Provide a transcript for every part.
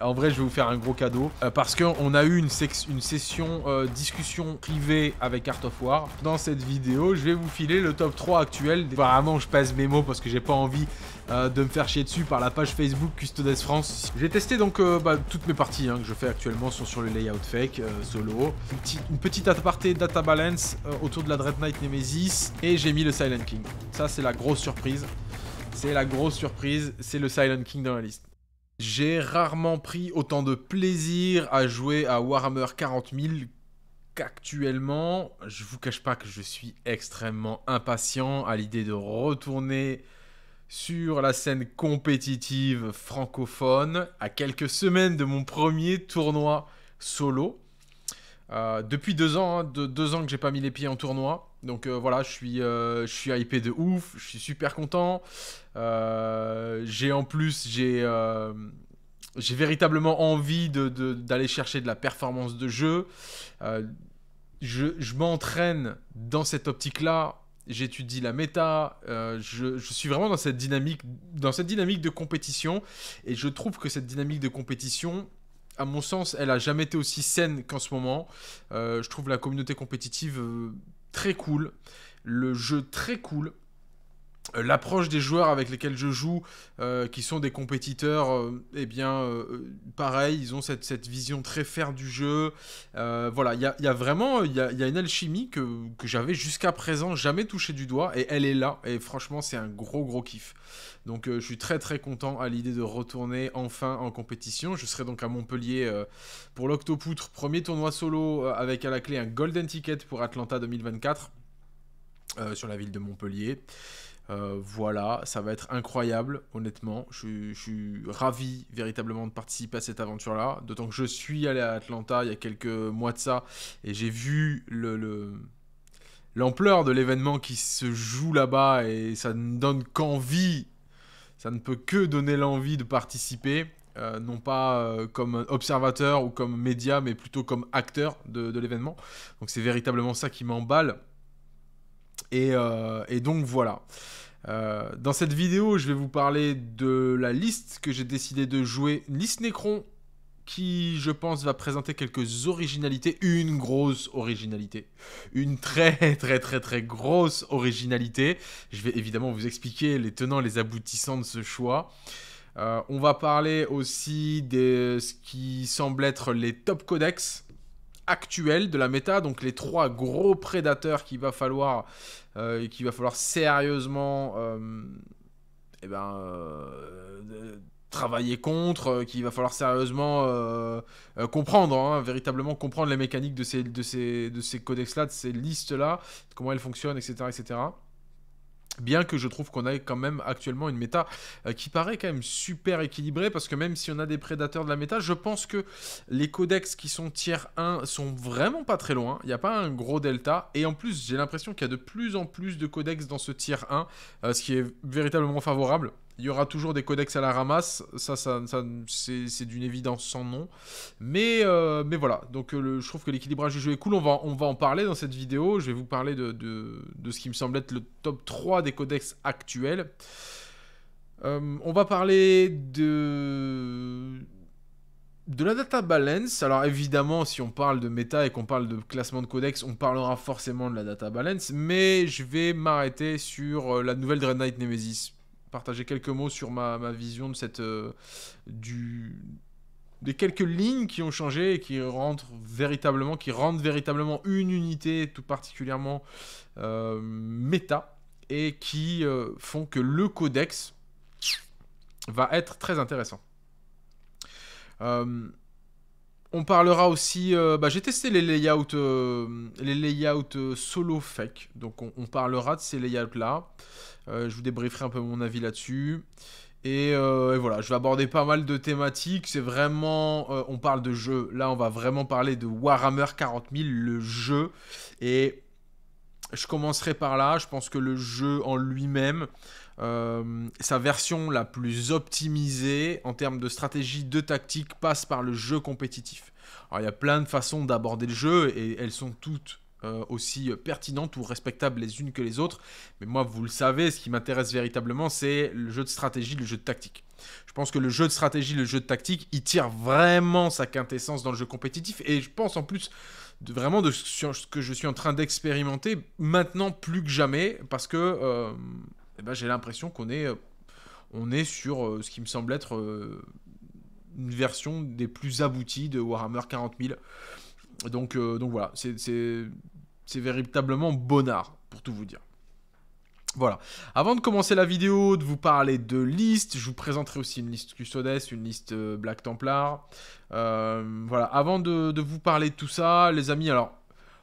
En vrai, je vais vous faire un gros cadeau. Euh, parce qu'on a eu une, session euh, discussion privée avec Art of War. Dans cette vidéo, je vais vous filer le top 3 actuel. Apparemment, je pèse mes mots parce que j'ai pas envie euh, de me faire chier dessus par la page Facebook Custodes France. J'ai testé donc bah, toutes mes parties hein, que je fais actuellement sont sur le layout fake, solo. Une petite, une petite aparté data balance autour de la Dread Knight Nemesis. Et j'ai mis le Silent King. Ça, c'est la grosse surprise. C'est la grosse surprise, c'est le Silent King dans la liste. J'ai rarement pris autant de plaisir à jouer à Warhammer 40 000 qu'actuellement. Je vous cache pas que je suis extrêmement impatient à l'idée de retourner sur la scène compétitive francophone à quelques semaines de mon premier tournoi solo. Euh, depuis deux ans, hein, de, deux ans que j'ai pas mis les pieds en tournoi. Donc euh, voilà, je suis, euh, je suis hypé de ouf, je suis super content. Euh, j'ai en plus, j'ai j'ai véritablement envie d'aller chercher de la performance de jeu. je, m'entraîne dans cette optique-là. J'étudie la méta. je, suis vraiment dans cette dynamique, dans cette dynamique de compétition. Et je trouve que cette dynamique de compétition, à mon sens, elle a jamais été aussi saine qu'en ce moment. je trouve la communauté compétitive très cool. Le jeu très cool. Euh, l'approche des joueurs avec lesquels je joue, euh, qui sont des compétiteurs, euh, eh bien, pareil, ils ont cette, vision très ferme du jeu. voilà, il y, a, vraiment il y a une alchimie que, que j'avais jusqu'à présent jamais touché du doigt, et elle est là, et franchement, c'est un gros, gros kiff. Donc je suis très très content à l'idée de retourner enfin en compétition. Je serai donc à Montpellier pour l'Octopoutre, premier tournoi solo avec à la clé un golden ticket pour Atlanta 2024 sur la ville de Montpellier. Euh, voilà, ça va être incroyable, honnêtement. Je, suis ravi véritablement de participer à cette aventure-là. D'autant que je suis allé à Atlanta il y a quelques mois de ça et j'ai vu le... l'ampleur de l'événement qui se joue là-bas et ça ne donne qu'envie, ça ne peut que donner l'envie de participer, euh, non pas euh, comme observateur ou comme média, mais plutôt comme acteur de, l'événement. Donc c'est véritablement ça qui m'emballe. et, donc voilà. Euh, dans cette vidéo, je vais vous parler de la liste que j'ai décidé de jouer, liste Necron, qui, je pense, va présenter quelques originalités, une grosse originalité, une très très très très grosse originalité. Je vais évidemment vous expliquer les tenants, les aboutissants de ce choix. Euh, on va parler aussi de ce qui semble être les top codex actuel de la méta, donc les trois gros prédateurs qu'il va falloir, va falloir sérieusement ben, travailler contre, qu'il va falloir sérieusement comprendre, véritablement comprendre les mécaniques de ces, de ces, de ces codex-là, de ces listes-là, comment elles fonctionnent, etc. etc. Bien que je trouve qu'on a quand même actuellement une méta euh, qui paraît quand même super équilibrée, parce que même si on a des prédateurs de la méta, je pense que les codex qui sont tiers 1 sont vraiment pas très loin. Il n'y a pas un gros delta. Et en plus, j'ai l'impression qu'il y a de plus en plus de codex dans ce tiers 1, euh, ce qui est véritablement favorable. Il y aura toujours des codex à la ramasse, ça, ça, c'est d'une évidence sans nom. Mais, euh, mais voilà, donc euh, je trouve que l'équilibrage du jeu est cool, on va, on va en parler dans cette vidéo, je vais vous parler de, ce qui me semble être le top 3 des codex actuels. Euh, on va parler de... De la data balance, alors évidemment, si on parle de méta et qu'on parle de classement de codex, on parlera forcément de la data balance, mais je vais m'arrêter sur la nouvelle Dread Knight Nemesis partager quelques mots sur ma, vision de cette euh, du des quelques lignes qui ont changé et qui rentrent véritablement, qui rendent véritablement une unité tout particulièrement euh, méta et qui euh, font que le codex va être très intéressant. Euh, on parlera aussi. Euh, bah, j'ai testé les layouts, euh, les layouts euh, solo fake. Donc on, parlera de ces layouts là. je vous débrieferai un peu mon avis là-dessus. Et, voilà, je vais aborder pas mal de thématiques. C'est vraiment, on parle de jeu. Là, on va vraiment parler de Warhammer 40 000, le jeu. Et je commencerai par là. Je pense que le jeu en lui-même, euh, sa version la plus optimisée en termes de stratégie, de tactique passe par le jeu compétitif. Alors il y a plein de façons d'aborder le jeu et elles sont toutes euh, aussi pertinentes ou respectables les unes que les autres. Mais moi, vous le savez, ce qui m'intéresse véritablement, c'est le jeu de stratégie, le jeu de tactique. Je pense que le jeu de stratégie, le jeu de tactique, il tire vraiment sa quintessence dans le jeu compétitif. Et je pense en plus de, vraiment de ce que je suis en train d'expérimenter maintenant plus que jamais parce que... Euh, eh ben, j'ai l'impression qu'on est, euh, on est sur euh, ce qui me semble être euh, une version des plus abouties de Warhammer 40 000. Donc, donc voilà, c'est véritablement bonnard, pour tout vous dire. Voilà. Avant de commencer la vidéo, de vous parler de listes, je vous présenterai aussi une liste Custodes, une liste Black Templar. voilà. Avant de, de, vous parler de tout ça, les amis, alors,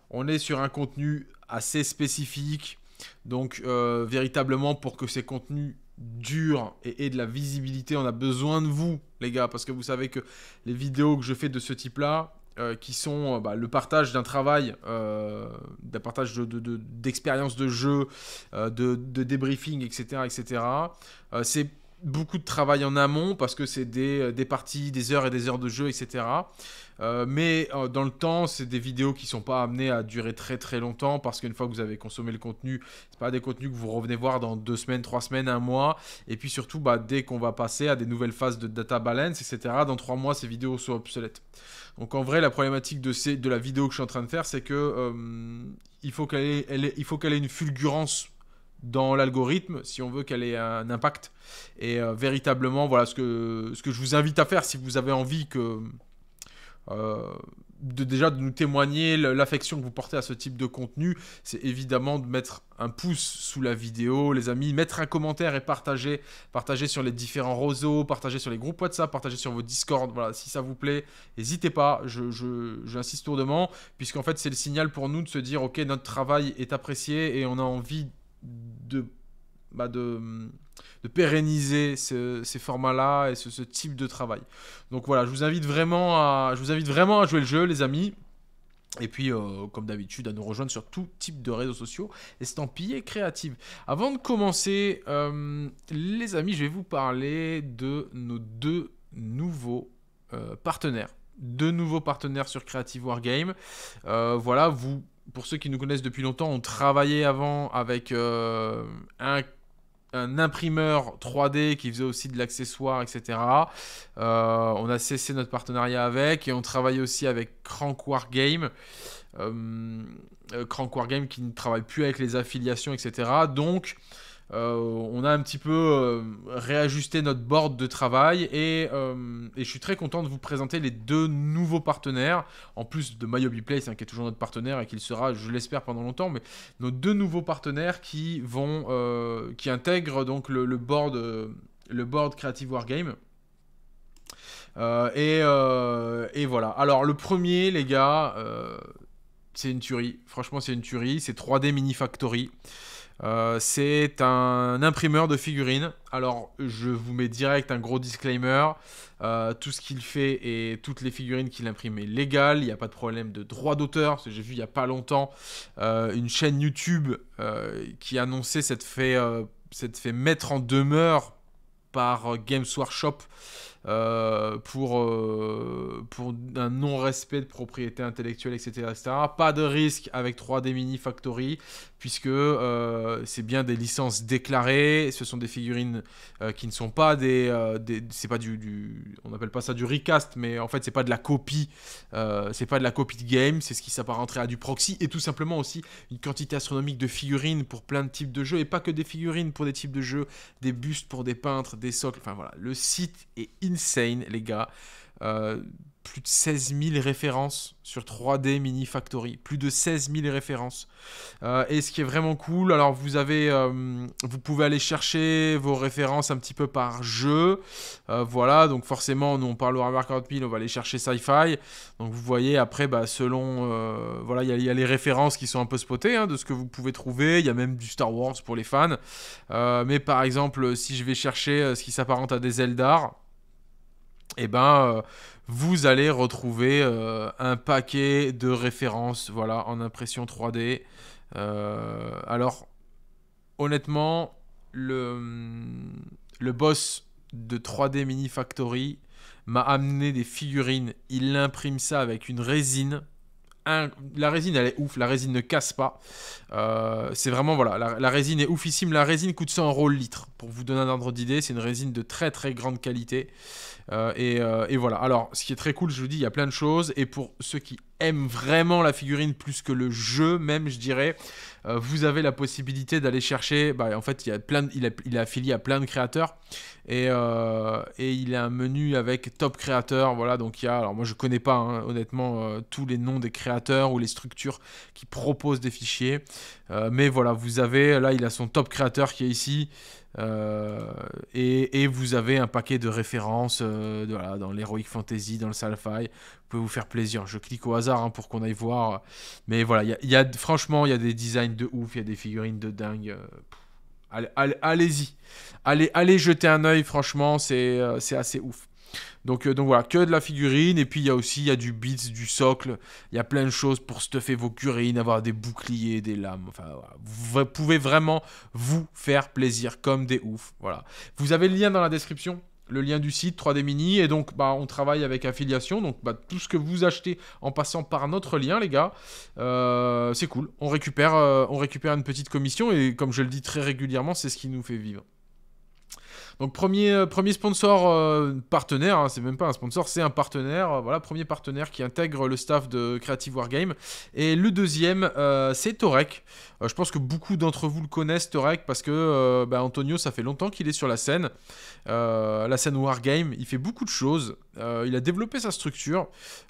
on est sur un contenu assez spécifique. Donc euh, véritablement pour que ces contenus durent et aient de la visibilité, on a besoin de vous les gars, parce que vous savez que les vidéos que je fais de ce type-là, euh, qui sont euh, bah, le partage d'un travail, d'un partage d'expérience de, de, jeu, de, débriefing, etc. etc. c'est beaucoup de travail en amont parce que c'est des, euh, des, parties, des heures et des heures de jeu, etc. Euh, mais euh, dans le temps, c'est des vidéos qui sont pas amenées à durer très très longtemps parce qu'une fois que vous avez consommé le contenu, c'est pas des contenus que vous revenez voir dans deux semaines, trois semaines, un mois. Et puis surtout, bah, dès qu'on va passer à des nouvelles phases de data balance, etc., dans trois mois, ces vidéos sont obsolètes. Donc en vrai, la problématique de, ces, de la vidéo que je suis en train de faire, c'est que il faut qu'elle il faut qu'elle ait une fulgurance dans l'algorithme si on veut qu'elle ait un impact. Et euh, véritablement, voilà ce que, ce que je vous invite à faire si vous avez envie que. Euh, de, déjà de nous témoigner l'affection que vous portez à ce type de contenu, c'est évidemment de mettre un pouce sous la vidéo, les amis, mettre un commentaire et partager, partager sur les différents réseaux, partager sur les groupes WhatsApp, partager sur vos Discord, voilà, si ça vous plaît, n'hésitez pas, j'insiste je, je, lourdement, puisqu'en fait c'est le signal pour nous de se dire, ok, notre travail est apprécié et on a envie de, bah de, de, pérenniser ces formats-là et ce, type de travail. Donc voilà, je vous, invite vraiment à, je vous invite vraiment à jouer le jeu, les amis. Et puis, euh, comme d'habitude, à nous rejoindre sur tout type de réseaux sociaux, estampillés créative. Avant de commencer, euh, les amis, je vais vous parler de nos deux nouveaux euh, partenaires. Deux nouveaux partenaires sur Creative Wargame. voilà, vous pour ceux qui nous connaissent depuis longtemps, on travaillait avant avec euh, un, imprimeur 3D qui faisait aussi de l'accessoire, etc. Euh, on a cessé notre partenariat avec et on travaillait aussi avec Crankwar Game. Euh, euh Crankwar Game qui ne travaille plus avec les affiliations, etc. Donc, euh, on a un petit peu euh, réajusté notre board de travail euh, et, je suis très content de vous présenter les deux nouveaux partenaires, en plus de My hein, qui est toujours notre partenaire et qui sera, je l'espère, pendant longtemps, mais nos deux nouveaux partenaires qui vont, qui intègrent donc le, board, le board Creative Wargame. Et, et, voilà. Alors le premier, les gars, c'est une tuerie. Franchement, c'est une tuerie. C'est 3D Mini Factory. Euh, c'est un imprimeur de figurines. Alors, je vous mets direct un gros disclaimer. Euh, tout ce qu'il fait et toutes les figurines qu'il imprime est légal. Il n'y a pas de problème de droit d'auteur. J'ai vu il n'y a pas longtemps euh, une chaîne YouTube qui annonçait cette fait, cette fait mettre en demeure par Games Workshop euh, pour, euh, pour un non-respect de propriété intellectuelle, etc., Pas de risque avec 3D Mini Factory, puisque euh, c'est bien des licences déclarées, ce sont des figurines qui ne sont pas des... c'est pas du, du, On appelle pas ça du recast, mais en fait c'est pas de la copie, c'est pas de la copie de game, c'est ce qui s'apparenterait à du proxy, et tout simplement aussi une quantité astronomique de figurines pour plein de types de jeux, et pas que des figurines pour des types de jeux, des bustes pour des peintres, des socles, enfin voilà, le site est in insane, les gars. Euh, plus de 16 000 références sur 3D Mini Factory. Plus de 16 000 références. Euh, et ce qui est vraiment cool, alors vous avez, euh, vous pouvez aller chercher vos références un petit peu par jeu. voilà, donc forcément, nous on parle Warhammer 40 000, on va aller chercher Sci-Fi. Donc vous voyez, après, bah, selon, voilà, il y, a les références qui sont un peu spotées hein, de ce que vous pouvez trouver. Il y a même du Star Wars pour les fans. mais par exemple, si je vais chercher ce qui s'apparente à des Eldar, eh ben, euh, vous allez retrouver euh, un paquet de références voilà, en impression 3D. Euh, alors, honnêtement, le, le boss de 3D Mini Factory m'a amené des figurines. Il imprime ça avec une résine. la résine, elle est ouf. La résine ne casse pas. c'est vraiment, voilà, la, résine est oufissime. La résine coûte 100 euros le litre pour vous donner un ordre d'idée, c'est une résine de très très grande qualité. Euh, euh, et, voilà. Alors, ce qui est très cool, je vous dis, il y a plein de choses. Et pour ceux qui aiment vraiment la figurine plus que le jeu même, je dirais, euh, vous avez la possibilité d'aller chercher. Bah, en fait, il, y a plein il, est affilié à plein de créateurs. Et, il a un menu avec top créateurs. Voilà, donc il y a. Alors, moi, je connais pas, hein, honnêtement, tous les noms des créateurs ou les structures qui proposent des fichiers. mais voilà, vous avez. Là, il a son top créateur qui est ici. Euh, et, vous avez un paquet de références euh, dans l'Heroic Fantasy, dans le sci Vous pouvez vous faire plaisir. Je clique au hasard hein, pour qu'on aille voir. Mais voilà, y y franchement, il y a des designs de ouf, il y a des figurines de dingue. Euh, allez-y. Allez, allez, jeter un oeil, franchement, c'est assez ouf. Euh, donc, voilà, que de la figurine. Et puis il y a aussi il y a du beats, du socle. Il y a plein de choses pour stuffer vos curines, avoir des boucliers, des lames. Enfin, vous pouvez vraiment vous faire plaisir comme des ouf. Voilà. Vous avez le lien dans la description le lien du site 3D Mini. Et donc, bah, on travaille avec affiliation. Donc, bah, tout ce que vous achetez en passant par notre lien, les gars, euh, c'est cool. On récupère, euh, on récupère une petite commission. Et comme je le dis très régulièrement, c'est ce qui nous fait vivre. Donc premier, euh, premier sponsor euh, partenaire, hein, c'est même pas un sponsor, c'est un partenaire. Euh, voilà, premier partenaire qui intègre le staff de Creative Wargame. Et le deuxième, c'est Torek. je pense que beaucoup d'entre vous le connaissent, Torek, parce que bah, Antonio, ça fait longtemps qu'il est sur la scène. la scène Wargame, il fait beaucoup de choses. Euh, il a développé sa structure.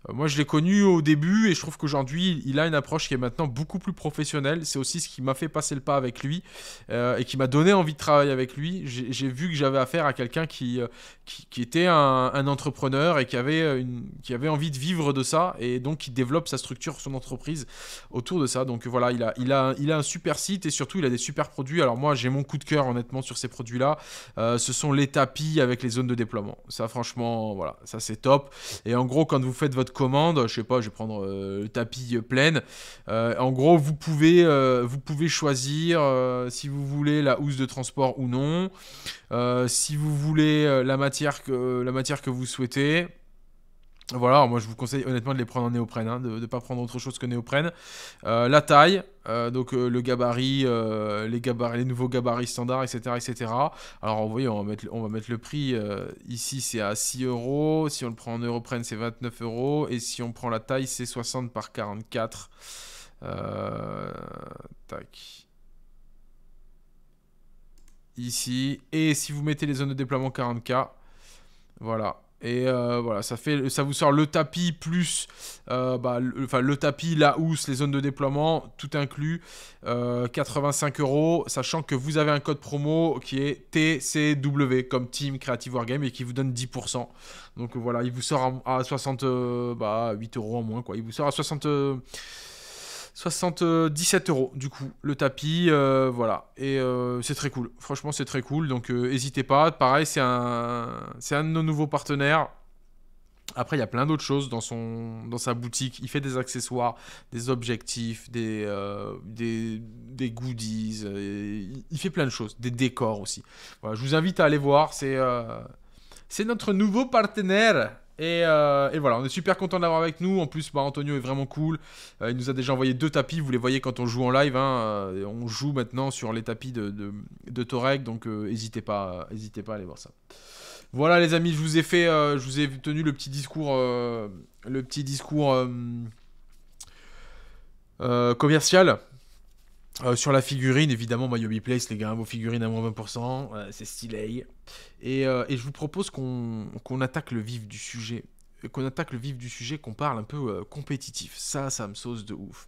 Euh, moi, je l'ai connu au début et je trouve qu'aujourd'hui, il, a une approche qui est maintenant beaucoup plus professionnelle. C'est aussi ce qui m'a fait passer le pas avec lui euh, et qui m'a donné envie de travailler avec lui. J'ai vu que j'avais affaire à quelqu'un qui, qui, était un, entrepreneur et qui avait, une, qui avait envie de vivre de ça et donc qui développe sa structure, son entreprise autour de ça. Donc voilà, il a, il a, il a un super site et surtout, il a des super produits. Alors moi, j'ai mon coup de cœur honnêtement sur ces produits-là. ce sont les tapis avec les zones de déploiement. Ça, franchement, voilà ça c'est top. Et en gros, quand vous faites votre commande, je sais pas, je vais prendre euh, le tapis euh, pleine. Euh, en gros, vous pouvez, vous pouvez choisir si vous voulez la housse de transport ou non, si vous voulez la matière que, la matière que vous souhaitez. Voilà, moi je vous conseille honnêtement de les prendre en néoprène, hein, de ne pas prendre autre chose que néoprène. la taille, euh, donc euh, le gabarit, euh, les, gabarits, les nouveaux gabarits standards, etc. Alors vous voyez, on va mettre, on va mettre le prix. ici, c'est à 6 euros. Si on le prend en Europrenne, c'est 29 euros. Et si on prend la taille, c'est 60 par 44. tac. Ici. Et si vous mettez les zones de déploiement 40K, voilà. Et euh, voilà, ça, fait, ça vous sort le tapis plus euh, bah, enfin, le tapis, la housse, les zones de déploiement, tout inclus. 85 euh, euros, sachant que vous avez un code promo qui est TCW comme Team Creative Wargame et qui vous donne 10%. Donc voilà, il vous sort à, 60, bah, 8 euros en moins. Quoi. Il vous sort à 60... 77 euros du coup le tapis euh, voilà et euh, c'est très cool franchement c'est très cool donc euh, n'hésitez pas pareil c'est un c'est un de nos nouveaux partenaires après il y a plein d'autres choses dans son dans sa boutique il fait des accessoires des objectifs des des, des, goodies il fait plein de choses des décors aussi voilà, je vous invite à aller voir c'est c'est notre nouveau partenaire euh, et, voilà, on est super content de l'avoir avec nous. En plus, bah, Antonio est vraiment cool. Euh, il nous a déjà envoyé deux tapis. Vous les voyez quand on joue en live. Hein. Euh, on joue maintenant sur les tapis de, Torek. Donc, n'hésitez pas, pas à aller voir ça. Voilà, les amis, je vous ai fait, je vous ai tenu le petit discours, le petit discours commercial. Euh, sur la figurine, évidemment, Yobi Place, les gars, hein, vos figurines à moins 20%, c'est stylé. Euh, et, je vous propose qu'on attaque le vif du sujet. Qu'on attaque le vif du sujet, qu'on parle un peu euh, compétitif. Ça, ça me sauce de ouf.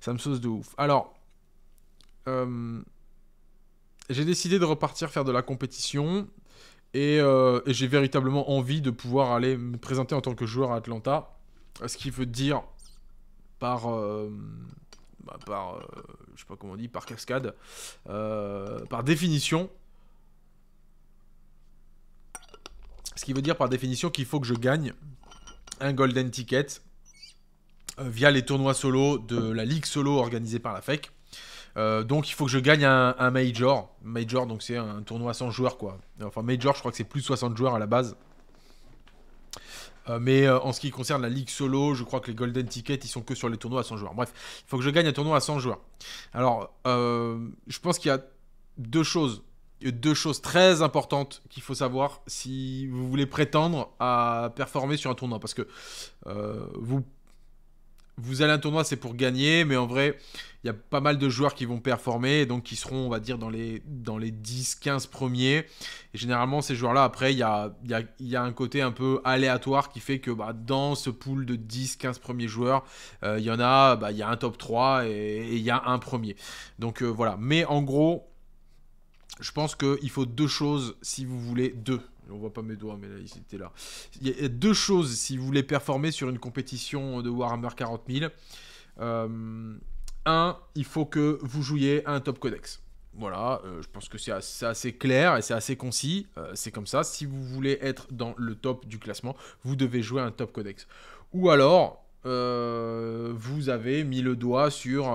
Ça me sauce de ouf. Alors, j'ai décidé de repartir faire de la compétition. Et, et j'ai véritablement envie de pouvoir aller me présenter en tant que joueur à Atlanta. Ce qui veut dire par bah, par, euh, je sais pas comment on dit, par cascade, euh, par définition, Ce qui veut dire par définition qu'il faut que je gagne un golden ticket euh, via les tournois solo de la ligue solo organisée par la FEC. donc il faut que je gagne un, major. Major, donc c'est un tournoi sans joueurs quoi. Enfin major, je crois que c'est plus 60 joueurs à la base. Euh, mais euh, en ce qui concerne la ligue solo, je crois que les golden tickets, ils sont que sur les tournois à 100 joueurs. Bref, il faut que je gagne un tournoi à 100 joueurs. Alors, euh, je pense qu'il y a deux choses deux choses très importantes qu'il faut savoir si vous voulez prétendre à performer sur un tournoi. Parce que euh, vous vous allez un tournoi, c'est pour gagner, mais en vrai, il y a pas mal de joueurs qui vont performer, donc qui seront, on va dire, dans les, dans les 10-15 premiers. Et généralement, ces joueurs-là, après, il y a, y, y a, un côté un peu aléatoire qui fait que bah, dans ce pool de 10-15 premiers joueurs, euh, il y en a, bah, il y a un top 3 et il y a un premier. Donc euh, voilà, mais en gros, je pense qu'il faut deux choses si vous voulez, deux on voit pas mes doigts, mais là, ils étaient là. Il y a deux choses si vous voulez performer sur une compétition de Warhammer 40 000. Euh, un, il faut que vous jouiez à un top codex. Voilà, euh, je pense que c'est assez, clair et c'est assez concis. Euh, c'est comme ça. Si vous voulez être dans le top du classement, vous devez jouer un top codex. Ou alors, vous avez mis le doigt sur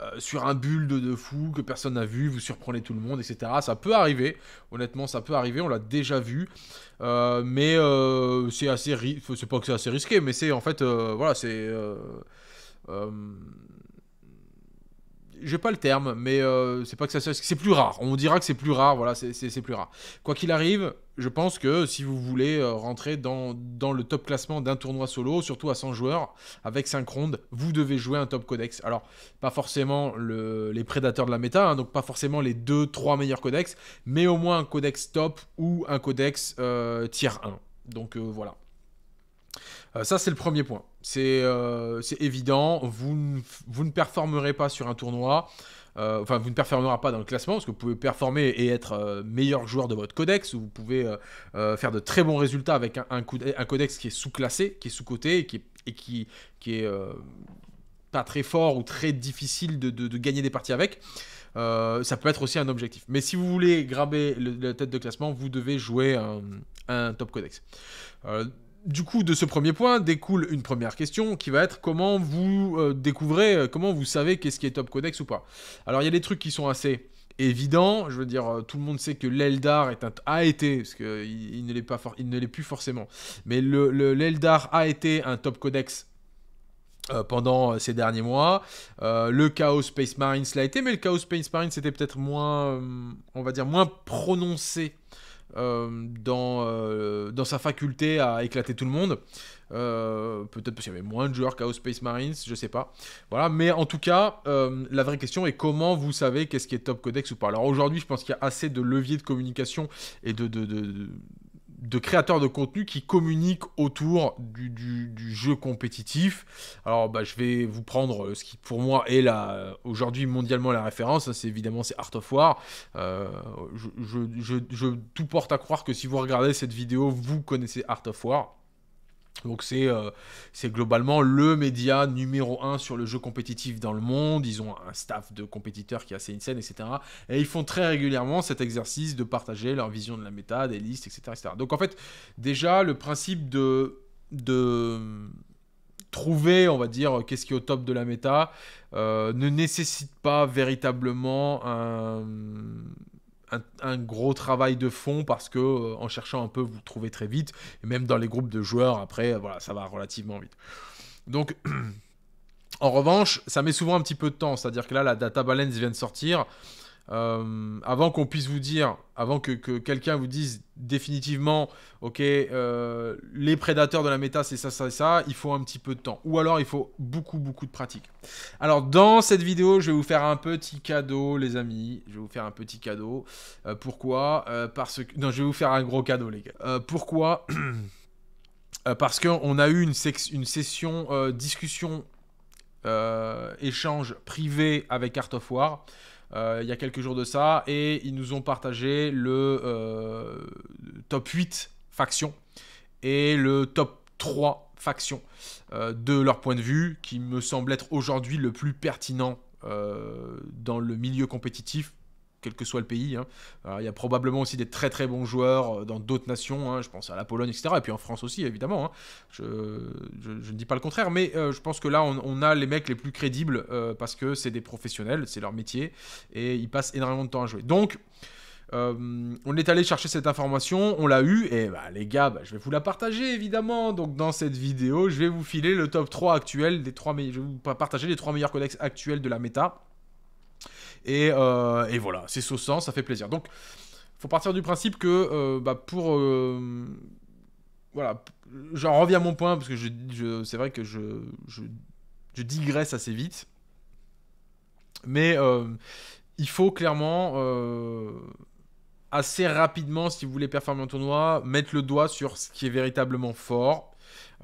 euh, sur un bulle de fou que personne n'a vu, vous surprenez tout le monde, etc. Ça peut arriver, honnêtement, ça peut arriver, on l'a déjà vu, euh, mais euh, c'est assez, c'est pas que c'est assez risqué, mais c'est en fait, voilà, c'est j'ai pas le terme, mais euh, c'est pas que ça c'est plus rare. On dira que c'est plus rare, voilà, c'est plus rare. Quoi qu'il arrive, je pense que si vous voulez euh, rentrer dans, le top classement d'un tournoi solo, surtout à 100 joueurs, avec 5 rondes, vous devez jouer un top codex. Alors, pas forcément les prédateurs de la méta, hein, donc pas forcément les 2-3 meilleurs codex, mais au moins un codex top ou un codex euh, tier 1. Donc euh, voilà. ça, c'est le premier point. Euh, c'est évident, vous ne, vous ne performerez pas sur un tournoi. Euh, enfin vous ne performerez pas dans le classement parce que vous pouvez performer et être euh, meilleur joueur de votre codex ou vous pouvez faire de très bons résultats avec un, codex qui est sous-classé, qui est sous-coté et qui est, et qui, qui est pas très fort ou très difficile de, gagner des parties avec. ça peut être aussi un objectif. Mais si vous voulez graber la tête de classement, vous devez jouer un, un top codex du coup, de ce premier point découle une première question qui va être comment vous euh, découvrez, euh, comment vous savez qu'est-ce qui est top codex ou pas. Alors, il y a des trucs qui sont assez évidents. Je veux dire, euh, tout le monde sait que l'Eldar est a été, parce qu'il il ne l'est pas, il ne l'est plus forcément. Mais l'Eldar a été un top codex pendant ces derniers mois. le Chaos Space Marines l'a été, mais le Chaos Space Marines c'était peut-être moins, on va dire, moins prononcé euh, dans, euh, dans sa faculté à éclater tout le monde. Euh, peut-être parce qu'il y avait moins de joueurs qu'à Space Marines, je sais pas. Voilà, mais en tout cas, la vraie question est comment vous savez qu'est-ce qui est top codex ou pas. Alors aujourd'hui, je pense qu'il y a assez de leviers de communication et de, de de créateurs de contenu qui communiquent autour du, jeu compétitif. Alors, bah, je vais vous prendre euh, ce qui, pour moi, est la euh, aujourd'hui mondialement la référence. c'est évidemment c'est Art of War. Euh, je, je, tout porte à croire que si vous regardez cette vidéo, vous connaissez Art of War. Donc c'est euh, c'est globalement le média numéro un sur le jeu compétitif dans le monde. Ils ont un staff de compétiteurs qui est assez insane, etc. Et ils font très régulièrement cet exercice de partager leur vision de la méta, des listes, etc. Donc en fait, déjà, le principe de, de trouver, on va dire, qu'est-ce qui est au top de la méta, euh, ne nécessite pas véritablement un un, gros travail de fond parce que euh, en cherchant un peu, vous trouvez très vite. Et même dans les groupes de joueurs, après, euh, voilà, ça va relativement vite. Donc, en revanche, ça met souvent un petit peu de temps. C'est-à-dire que là, la data balance vient de sortir. Euh, avant qu'on puisse vous dire, avant que, quelqu'un vous dise définitivement, ok, euh, les prédateurs de la méta, c'est ça, ça, ça, il faut un petit peu de temps. Ou alors, il faut beaucoup, beaucoup de pratique. Alors, dans cette vidéo, je vais vous faire un petit cadeau, les amis. Je vais vous faire un petit cadeau. Euh, pourquoi Parce que... Non, je vais vous faire un gros cadeau, les gars. pourquoi Parce qu'on a eu une, une session discussion échange privé avec Art of War. Euh, il y a quelques jours de ça, et ils nous ont partagé le euh, top 8 factions et le top 3 factions euh, de leur point de vue, qui me semble être aujourd'hui le plus pertinent dans le milieu compétitif quel que soit le pays. Hein. Euh, il y a probablement aussi des très très bons joueurs euh, dans d'autres nations, hein. je pense à la Pologne, etc. Et puis en France aussi, évidemment. Hein. Je, ne dis pas le contraire, mais euh, je pense que là, on, a les mecs les plus crédibles parce que c'est des professionnels, c'est leur métier, et ils passent énormément de temps à jouer. Donc, on est allé chercher cette information, on l'a eu, et bah, les gars, bah, je vais vous la partager évidemment. Donc dans cette vidéo, je vais vous filer le top 3 actuel des 3 je vais vous partager les 3 meilleurs codex actuels de la méta. Euh, et, voilà, c'est saussant, ça fait plaisir. Donc, faut partir du principe que euh, bah, pour euh, voilà, j'en reviens à mon point parce que je, c'est vrai que je, digresse assez vite. Mais il faut clairement, assez rapidement, si vous voulez performer en tournoi, mettre le doigt sur ce qui est véritablement fort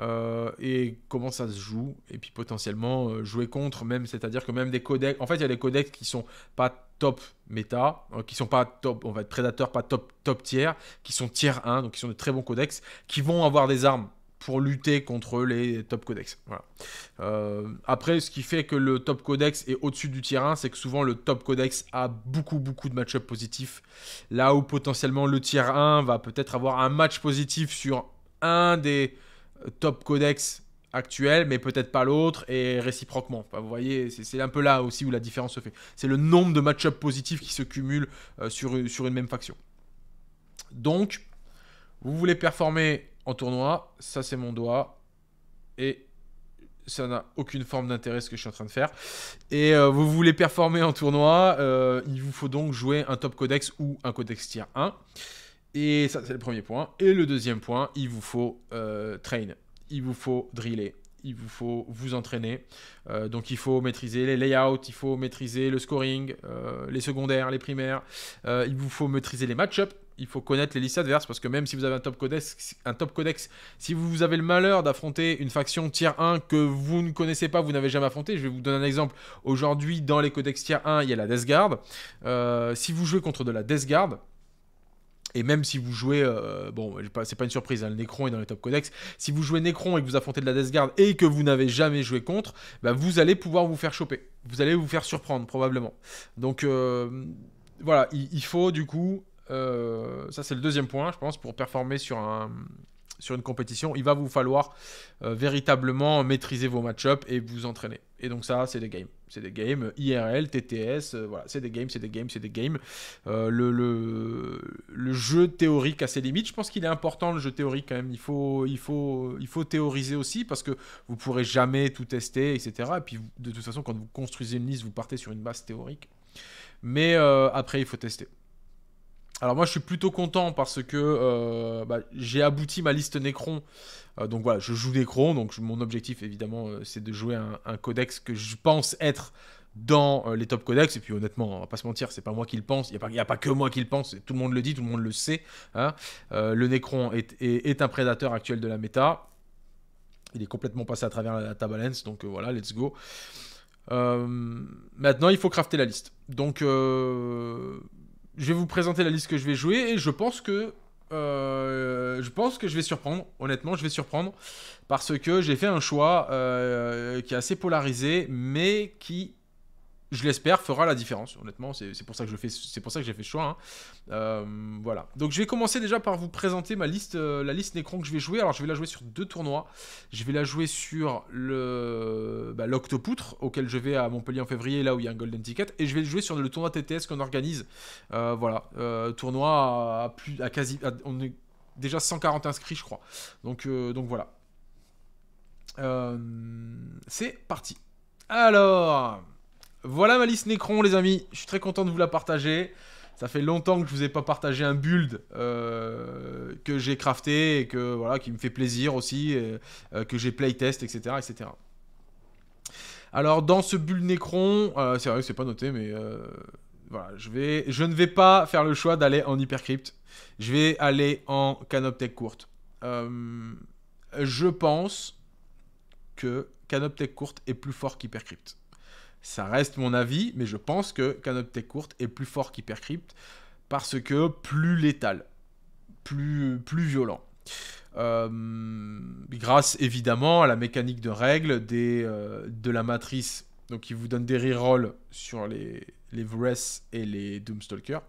euh, et comment ça se joue, et puis potentiellement euh, jouer contre, même, c'est-à-dire que même des codecs, en fait, il y a des codex qui sont pas top méta, euh, qui sont pas top, on va être prédateur, pas top, top tiers, qui sont tiers 1, donc qui sont de très bons codex qui vont avoir des armes pour lutter contre les top codex. après, ce qui fait que le top codex est au-dessus du tier 1, c'est que souvent le top codex a beaucoup beaucoup de match-up positifs. Là où potentiellement le tier 1 va peut-être avoir un match positif sur un des top codex actuel, mais peut-être pas l'autre, et réciproquement. vous voyez, c'est un peu là aussi où la différence se fait. C'est le nombre de match-up positifs qui se cumulent euh, sur, une même faction. Donc, vous voulez performer en tournoi, ça c'est mon doigt, et ça n'a aucune forme d'intérêt ce que je suis en train de faire. Et euh, vous voulez performer en tournoi, euh, il vous faut donc jouer un top codex ou un codex tier 1. Et ça, c'est le premier point. Et le deuxième point, il vous faut euh, train, il vous faut driller, il vous faut vous entraîner. Euh, donc il faut maîtriser les layouts, il faut maîtriser le scoring, euh, les secondaires, les primaires. il vous faut maîtriser les match-ups. Il faut connaître les listes adverses parce que même si vous avez un top codex, un top codex si vous avez le malheur d'affronter une faction tier 1 que vous ne connaissez pas, vous n'avez jamais affronté, je vais vous donner un exemple. Aujourd'hui, dans les codex tier 1, il y a la Death Guard. si vous jouez contre de la Death Guard, et même si vous jouez, euh, bon, c'est pas une surprise, hein, le Necron est dans les top codex. Si vous jouez Necron et que vous affrontez de la Death Guard et que vous n'avez jamais joué contre, bah, vous allez pouvoir vous faire choper. Vous allez vous faire surprendre, probablement. Donc, euh, voilà, il, faut du coup. Euh, ça, c'est le deuxième point, je pense, pour performer sur un, sur une compétition, il va vous falloir euh, véritablement maîtriser vos match-ups et vous entraîner. Et donc ça, c'est des games. C'est des games euh, IRL, TTS, euh, voilà, c'est des games, c'est des games, c'est des games. le, jeu théorique a ses limites. Je pense qu'il est important le jeu théorique quand même. Il faut, il faut, il faut théoriser aussi parce que vous pourrez jamais tout tester, etc. Et puis de toute façon, quand vous construisez une liste, vous partez sur une base théorique. Mais après, il faut tester. Alors moi je suis plutôt content parce que euh, bah, j'ai abouti ma liste Necron. Euh, donc voilà, je joue Necron. Donc mon objectif évidemment euh, c'est de jouer un, codex que je pense être dans les top codex. Et puis honnêtement, on va pas se mentir, c'est pas moi qui le pense. Il n'y a, pas que moi qui le pense. Tout le monde le dit, tout le monde le sait. Hein. le Necron est, un prédateur actuel de la méta. Il est complètement passé à travers la, table balance. Donc voilà, let's go. maintenant il faut crafter la liste. Donc je vais vous présenter la liste que je vais jouer et je pense que euh, je pense que je vais surprendre. Honnêtement, je vais surprendre parce que j'ai fait un choix euh, qui est assez polarisé, mais qui je l'espère, fera la différence. Honnêtement, c'est pour ça que je fais, c'est pour ça que j'ai fait ce choix. Hein. Euh, voilà. Donc je vais commencer déjà par vous présenter ma liste, euh, la liste Necron que je vais jouer. Alors je vais la jouer sur deux tournois. Je vais la jouer sur le bah, l'Octopoutre auquel je vais à Montpellier en février, là où il y a un Golden Ticket, et je vais le jouer sur le tournoi TTS qu'on organise. Euh, voilà, tournoi à, plus, à quasi, on est déjà 140 inscrits, je crois. Donc donc voilà. c'est parti. Alors. Voilà ma liste Necron, les amis. Je suis très content de vous la partager. Ça fait longtemps que je vous ai pas partagé un build euh, que j'ai crafté et que voilà, qui me fait plaisir aussi, euh, que j'ai playtest, etc., etc. Alors dans ce build Necron, euh, c'est vrai que c'est pas noté, mais voilà, je, vais, je ne vais pas faire le choix d'aller en Hypercrypt Je vais aller en canoptech courte. je pense que canoptech courte est plus fort qu'Hypercrypt ça reste mon avis, mais je pense que Canoptech Courte est plus fort qu'Hypercrypt parce que plus létal, plus, plus violent. Euh, grâce évidemment à la mécanique de règles euh, de la matrice. Donc il vous donne des rerolls sur les, les et les Doomstalkers,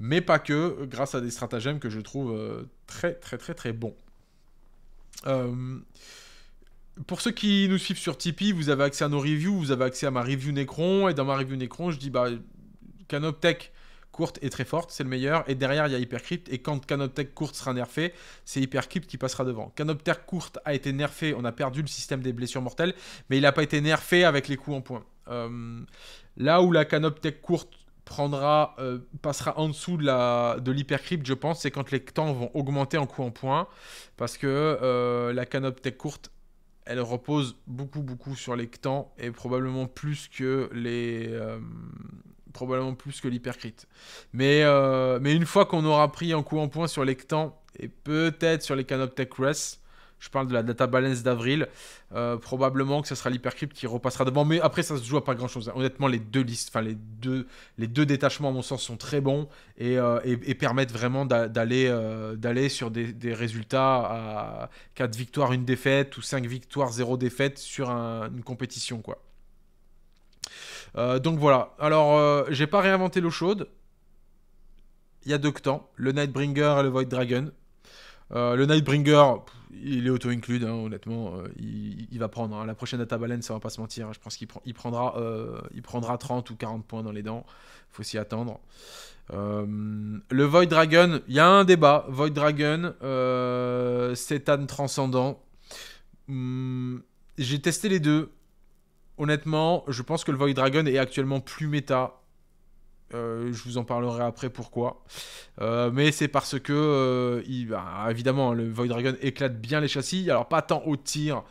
mais pas que, grâce à des stratagèmes que je trouve euh, très très très très bons. Pour ceux qui nous suivent sur Tipeee, vous avez accès à nos reviews, vous avez accès à ma review Necron, et dans ma review Necron, je dis bah, Canoptech courte est très forte, c'est le meilleur, et derrière il y a Hypercrypt, et quand Canoptech courte sera nerfée, c'est Hypercrypt qui passera devant. Canoptech courte a été nerfée. on a perdu le système des blessures mortelles, mais il n'a pas été nerfé avec les coups en point. Euh, là où la Canoptech courte prendra, euh, passera en dessous de, la, de je pense, c'est quand les temps vont augmenter en coups en point, parce que euh, la canoptech courte elle repose beaucoup beaucoup sur les et probablement plus que les euh, probablement plus que l'hypercrite. Mais euh, mais une fois qu'on aura pris un coup en point sur les et peut-être sur les Canoptech je parle de la data balance d'avril. Euh, probablement que ce sera l'hypercrypt qui repassera devant. Mais après, ça se joue à pas grand chose. Hein. Honnêtement, les deux listes, les deux, les deux détachements, à mon sens, sont très bons et, euh, permettent vraiment euh, d'aller sur des, résultats à 4 victoires, une défaite ou 5 victoires, 0 défaite sur une compétition. quoi. donc voilà. Alors, j'ai pas réinventé l'eau chaude. Il y a deux temps, le Nightbringer et le Void Dragon. Euh, le Nightbringer, il est auto-include, hein, honnêtement. Euh, il, va prendre. Hein. La prochaine data baleine, ça va pas se mentir. Hein. je pense qu'il prendra, euh, prendra 30 ou 40 points dans les dents. faut s'y attendre. le Void Dragon, il y a un débat. Void Dragon, un Transcendant. Hmm, j'ai testé les deux. Honnêtement, je pense que le Void Dragon est actuellement plus méta euh, je vous en parlerai après pourquoi. Euh, mais c'est parce que, euh, bah, évidemment, le Void Dragon éclate bien les châssis. Alors, pas tant au tir,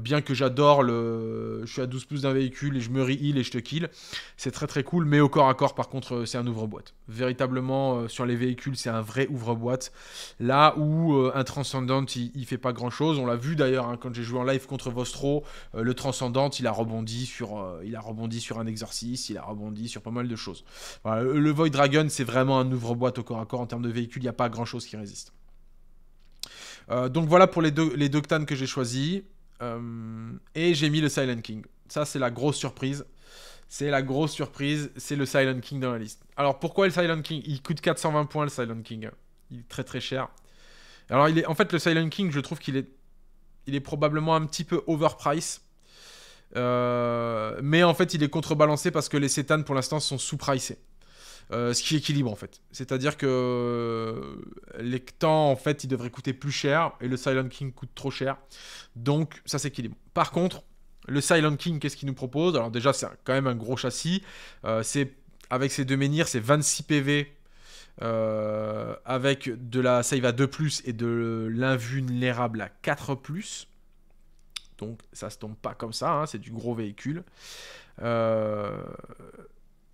bien que j'adore le. Je suis à 12 pouces d'un véhicule et je me re-heal et je te kill. C'est très très cool, mais au corps à corps, par contre, c'est un ouvre-boîte. Véritablement, sur les véhicules, c'est un vrai ouvre-boîte. Là où un Transcendant, il, ne fait pas grand chose. On l'a vu d'ailleurs hein, quand j'ai joué en live contre Vostro. le Transcendant, il a, rebondi sur, il a rebondi sur un exercice, il a rebondi sur pas mal de choses le Void Dragon, c'est vraiment un ouvre-boîte au corps à corps en termes de véhicule. Il n'y a pas grand-chose qui résiste. Euh, donc voilà pour les, deux, les que j'ai choisis. Euh, et j'ai mis le Silent King. Ça, c'est la grosse surprise. C'est la grosse surprise, c'est le Silent King dans la liste. Alors pourquoi le Silent King Il coûte 420 points le Silent King. Il est très très cher. Alors il est, en fait le Silent King, je trouve qu'il est, il est probablement un petit peu overpriced euh, mais en fait, il est contrebalancé parce que les Cétanes, pour l'instant, sont sous-pricés. Euh, ce qui équilibre en fait. C'est-à-dire que les temps en fait ils devraient coûter plus cher et le Silent King coûte trop cher. Donc ça s'équilibre. Par contre, le Silent King, qu'est-ce qu'il nous propose Alors déjà c'est quand même un gros châssis. Euh, c'est avec ses deux menhirs, c'est 26 PV avec de la save à 2 et de l'invulnérable à 4 donc ça se tombe pas comme ça, hein, c'est du gros véhicule. Euh,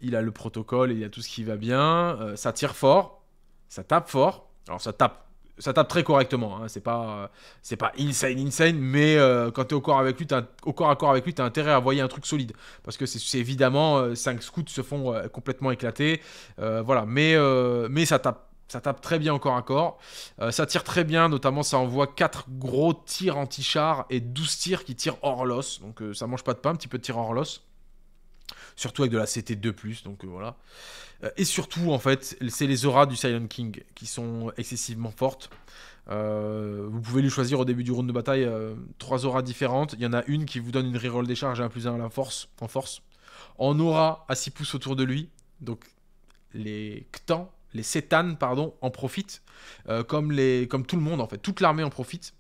il a le protocole, il a tout ce qui va bien. Euh, ça tire fort, ça tape fort. Alors ça tape, ça tape très correctement. Hein, c'est pas, c'est pas insane, insane. Mais euh, quand t'es au corps avec lui, au corps à corps avec lui, tu as intérêt à envoyer un truc solide parce que c'est évidemment 5 scouts se font complètement éclater. voilà, mais mais ça tape ça tape très bien encore un à corps. Euh, ça tire très bien, notamment ça envoie 4 gros tirs anti-char et 12 tirs qui tirent hors loss. Donc euh, ça mange pas de pain, un petit peu de tir hors Surtout avec de la CT2, donc euh, voilà. et surtout, en fait, c'est les auras du Silent King qui sont excessivement fortes. vous pouvez lui choisir au début du round de bataille trois auras différentes. Il y en a une qui vous donne une reroll des charges à un plus un à la force, en force. En aura à 6 pouces autour de lui. Donc les Ctans les Setan, pardon, en profitent, euh, comme, les, comme tout le monde en fait, toute l'armée en profite.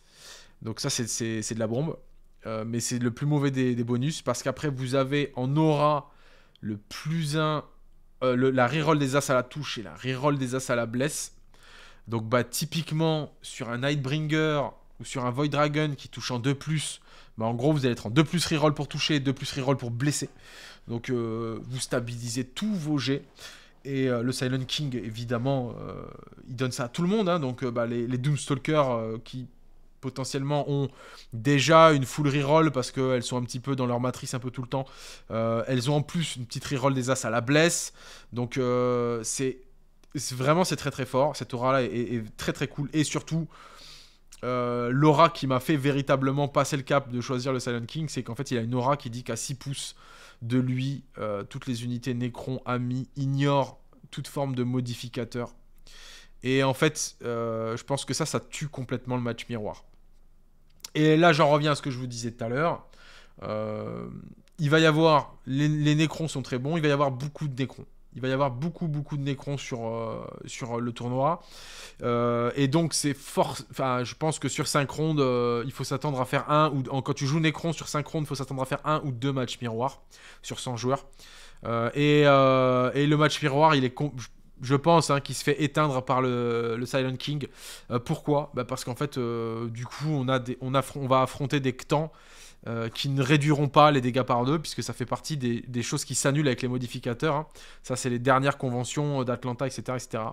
Donc ça c'est de la bombe, euh, mais c'est le plus mauvais des, bonus, parce qu'après vous avez en aura le plus un euh, la reroll des As à la touche et la reroll des As à la blesse. Donc bah typiquement sur un Nightbringer ou sur un Void Dragon qui touche en 2 ⁇ bah en gros vous allez être en 2 plus reroll pour toucher, et 2 plus reroll pour blesser. Donc vous stabilisez tous vos jets. Et euh, le Silent King, évidemment, euh, il donne ça à tout le monde. Hein. donc euh, bah, les, les Doomstalkers qui potentiellement ont déjà une full reroll parce qu'elles sont un petit peu dans leur matrice un peu tout le temps. elles ont en plus une petite reroll des As à la blesse. Donc c'est vraiment c'est très très fort. Cette aura là est, très très cool. Et surtout, l'aura qui m'a fait véritablement passer le cap de choisir le Silent King, c'est qu'en fait il a une aura qui dit qu'à 6 pouces de lui, euh, toutes les unités Necron amis ignorent toute forme de modificateur. Et en fait, euh, je pense que ça, ça tue complètement le match miroir. Et là, j'en reviens à ce que je vous disais tout à l'heure. Euh, il va y avoir. Les, les, Nécrons sont très bons, il va y avoir beaucoup de Nécrons. Il va y avoir beaucoup, beaucoup de Necrons sur, euh, sur euh, le tournoi. Euh, et donc, c'est fort. Enfin, je pense que sur 5 rondes, il faut s'attendre à faire un ou. Quand tu joues Necron sur 5 il faut s'attendre à faire un ou deux matchs miroirs sur 100 joueurs. Et, le match miroir, il est. Je pense hein, qu'il se fait éteindre par le, Silent King. pourquoi bah, Parce qu'en fait, du coup, on, a on, on va affronter des temps euh, qui ne réduiront pas les dégâts par deux, puisque ça fait partie des, choses qui s'annulent avec les modificateurs. Hein. Ça, c'est les dernières conventions euh, d'Atlanta, etc., etc.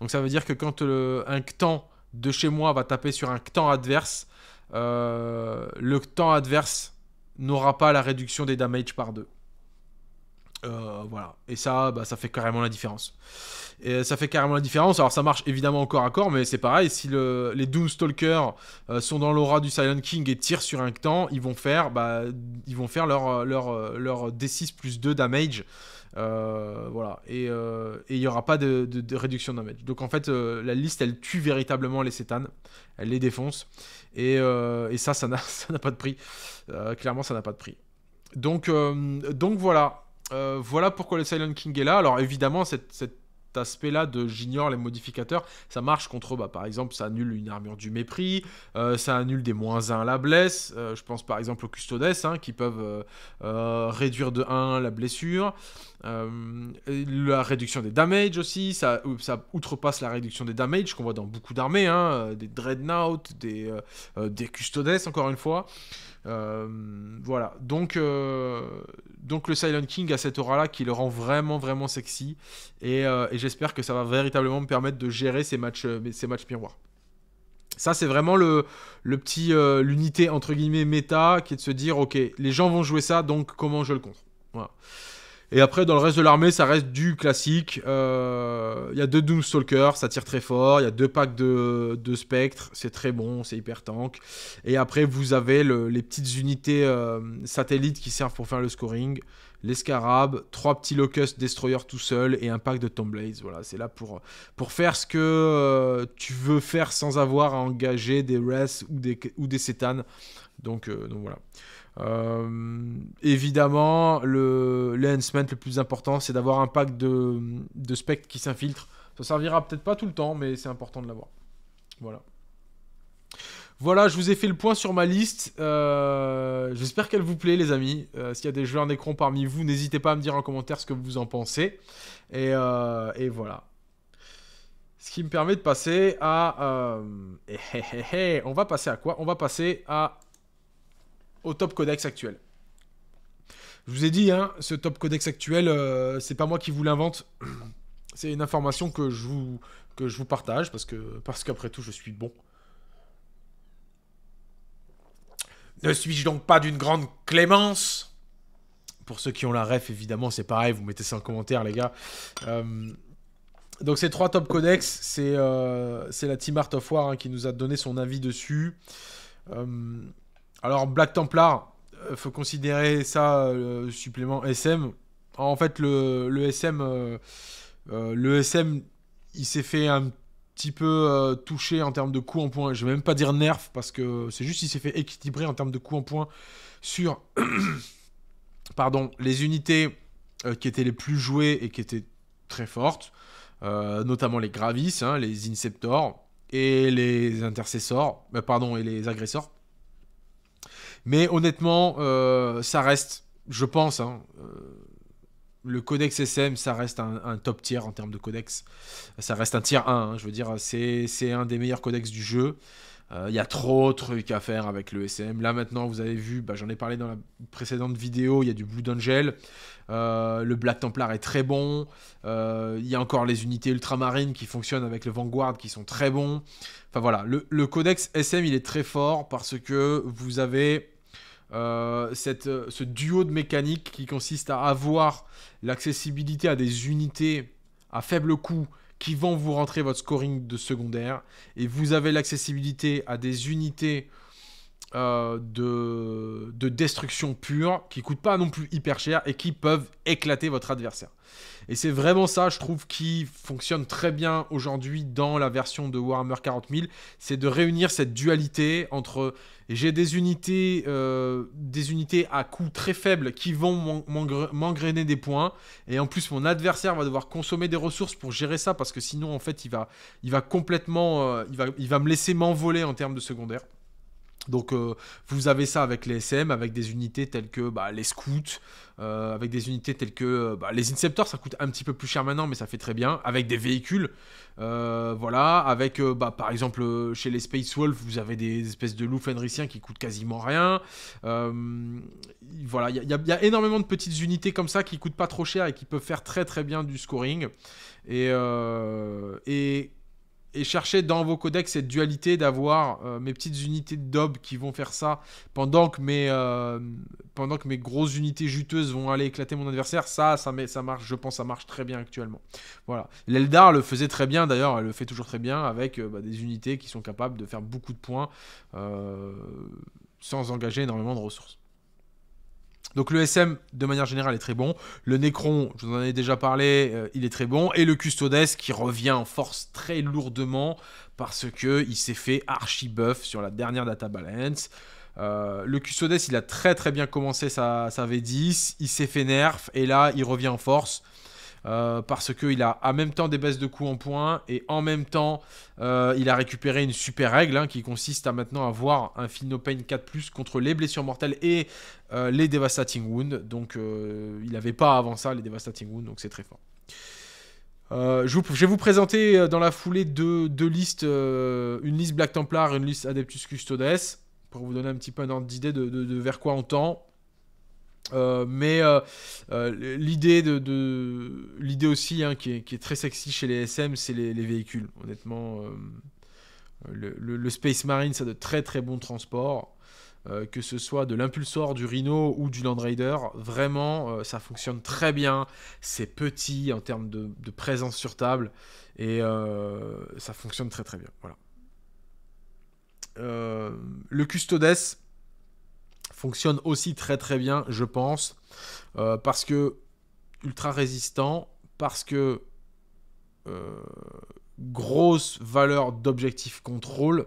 Donc ça veut dire que quand euh, un temps de chez moi va taper sur un temps adverse, le temps adverse n'aura pas la réduction des damages par deux. voilà. Et ça, bah, ça fait carrément la différence. Et ça fait carrément la différence. Alors ça marche évidemment encore à corps, mais c'est pareil. Si le, les Doomstalkers stalkers euh, sont dans l'aura du Silent King et tirent sur un temps, ils vont faire, bah, ils vont faire leur, leur, leur D6 plus 2 damage. Euh, voilà. Euh, et il y n'y aura pas de, de, réduction de damage. Donc en fait, la liste, elle tue véritablement les cétanes Elle les défonce. Et, et ça, ça n'a pas de prix. clairement, ça n'a pas de prix. Donc, donc voilà. voilà pourquoi le Silent King est là. Alors évidemment, cette aspect-là de j'ignore les modificateurs, ça marche contre, bah, par exemple, ça annule une armure du mépris, euh, ça annule des moins 1 la blesse, euh, je pense par exemple aux custodes, hein, qui peuvent euh, réduire de 1 la blessure, la réduction des damages aussi, ça, ça outrepasse la réduction des damages qu'on voit dans beaucoup d'armées, hein, des dreadnoughts, des, des custodes encore une fois. voilà, donc donc le Silent King a cette aura-là qui le rend vraiment, vraiment sexy. Et, euh, j'espère que ça va véritablement me permettre de gérer ces matchs, euh, ces matchs miroirs. Ça, c'est vraiment le, petit, euh, l'unité entre guillemets méta qui est de se dire, ok, les gens vont jouer ça, donc comment je le contre. Voilà. Et après, dans le reste de l'armée, ça reste du classique. Euh, il y a deux Doomstalkers, ça tire très fort. Il y a deux packs de, de Spectre, c'est très bon, c'est hyper tank. Et après, vous avez les petites unités euh, satellites qui servent pour faire le scoring. Les scarabs, trois petits Locust Destroyer tout seul et un pack de Tomblades. Voilà, c'est là pour, pour faire ce que euh, tu veux faire sans avoir à engager des Wraiths ou des, ou des Donc, donc voilà. Euh, évidemment, le l'enhancement le plus important, c'est d'avoir un pack de, de spectres qui s'infiltre. Ça servira peut-être pas tout le temps, mais c'est important de l'avoir. Voilà. Voilà, je vous ai fait le point sur ma liste. Euh, j'espère qu'elle vous plaît, les amis. Euh, s'il y a des joueurs d'écran parmi vous, n'hésitez pas à me dire en commentaire ce que vous en pensez. Et, et voilà. Ce qui me permet de passer à... Eh, eh, eh, on va passer à quoi On va passer à au top codex actuel. Je vous ai dit, hein, ce top codex actuel, euh, c'est pas moi qui vous l'invente. C'est une information que je vous, que je vous partage parce que parce qu'après tout, je suis bon. Ne suis-je donc pas d'une grande clémence Pour ceux qui ont la ref, évidemment, c'est pareil, vous mettez ça en commentaire, les gars. Euh, donc ces trois top codex, c'est euh, la Team Art of War hein, qui nous a donné son avis dessus. Alors, Black Templar, euh, faut considérer ça euh, le supplément SM. En fait, le, SM, le SM, euh, il s'est fait un petit peu toucher en termes de coups en point. Je vais même pas dire nerf parce que c'est juste il s'est fait équilibrer en termes de coups en points sur, pardon, les unités qui étaient les plus jouées et qui étaient très fortes, notamment les Gravis, hein, les Inceptors et les intercesseurs, pardon, et les agresseurs. Mais honnêtement, euh, ça reste, je pense, hein, euh, le codex SM, ça reste un, top tier en termes de codex. Ça reste un tier 1, hein, je veux dire, c'est un des meilleurs codex du jeu. Euh, il y a trop de trucs à faire avec le SM. Là maintenant, vous avez vu, bah, j'en ai parlé dans la précédente vidéo, il y a du Blue Angel. le Black Templar est très bon. Il y a encore les unités ultramarines qui fonctionnent avec le Vanguard qui sont très bons. Enfin voilà, le, le codex SM il est très fort parce que vous avez euh, euh, ce duo de mécanique qui consiste à avoir l'accessibilité à des unités à faible coût qui vont vous rentrer votre scoring de secondaire. Et vous avez l'accessibilité à des unités euh, de, de destruction pure qui coûtent pas non plus hyper cher et qui peuvent éclater votre adversaire. Et c'est vraiment ça, je trouve, qui fonctionne très bien aujourd'hui dans la version de Warhammer 40 000. C'est de réunir cette dualité entre j'ai des unités, euh, des unités à coût très faible qui vont m'engrainer des points. Et en plus, mon adversaire va devoir consommer des ressources pour gérer ça parce que sinon, en fait, il va, il va complètement, euh, il, va, il va me laisser m'envoler en termes de secondaire. Donc euh, vous avez ça avec les SM, avec des unités telles que bah, les scouts, euh, avec des unités telles que euh, bah, les Inceptors, ça coûte un petit peu plus cher maintenant, mais ça fait très bien, avec des véhicules, voilà, avec bah, par exemple chez les Space Wolf, vous avez des espèces de loups fenriciens qui coûtent quasiment rien, voilà, il y, a énormément de petites unités comme ça qui coûtent pas trop cher et qui peuvent faire très très bien du scoring, et, et et chercher dans vos codecs cette dualité d'avoir euh, mes petites unités de dob qui vont faire ça pendant que mes euh, pendant que mes grosses unités juteuses vont aller éclater mon adversaire ça ça ça marche je pense ça marche très bien actuellement voilà l'Eldar le faisait très bien d'ailleurs elle le fait toujours très bien avec euh, bah, des unités qui sont capables de faire beaucoup de points sans engager énormément de ressources donc le SM, de manière générale, est très bon. Le Necron, je vous en ai déjà parlé, euh, il est très bon. Et le Custodes, qui revient en force très lourdement, parce qu'il s'est fait archi-buff sur la dernière data balance. Euh, le Custodes, il a très très bien commencé sa, sa V10, il s'est fait nerf, et là, il revient en force. Euh, parce qu'il a en même temps des baisses de coups en points et en même temps euh, il a récupéré une super règle hein, qui consiste à maintenant avoir un pain 4 contre les blessures mortelles et euh, les Devastating Wounds. Donc il n'avait pas avant ça les Devastating Wounds, donc c'est très fort. je, vais vous présenter dans la foulée deux, listes, une liste Black Templar et une liste Adeptus Custodes, pour vous donner un petit peu un ordre d'idée de, vers quoi on tend. Euh, mais euh, euh, l'idée de, l'idée aussi hein, qui, est, très sexy chez les SM, c'est les, véhicules. Honnêtement, le, Space Marine, ça a de très très bons transports, que ce soit de l'impulsor, du Rhino ou du Land Raider. Vraiment, ça fonctionne très bien. C'est petit en termes de, de, présence sur table et ça fonctionne très très bien. Voilà. le Custodes fonctionne aussi très très bien, je pense, euh, parce que ultra résistant, parce que euh, grosse valeur d'objectif contrôle,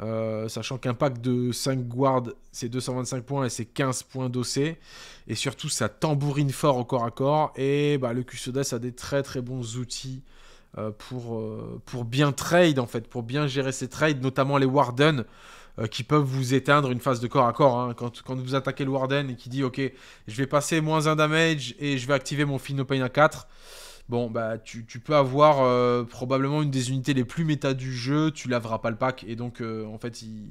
euh, sachant qu'un pack de 5 guards, c'est 225 points et c'est 15 points d'OC. Et surtout, ça tambourine fort au corps à corps. Et bah, le Custodes a des très très bons outils pour, pour bien trade, en fait, pour bien gérer ses trades, notamment les Warden. Euh, qui peuvent vous éteindre une phase de corps à corps. Hein. Quand, vous attaquez le Warden et qui dit Ok, je vais passer moins un damage et je vais activer mon Finopain à 4. Bon, bah, tu, peux avoir euh, probablement une des unités les plus méta du jeu, tu laveras pas le pack, et donc euh, en fait, il,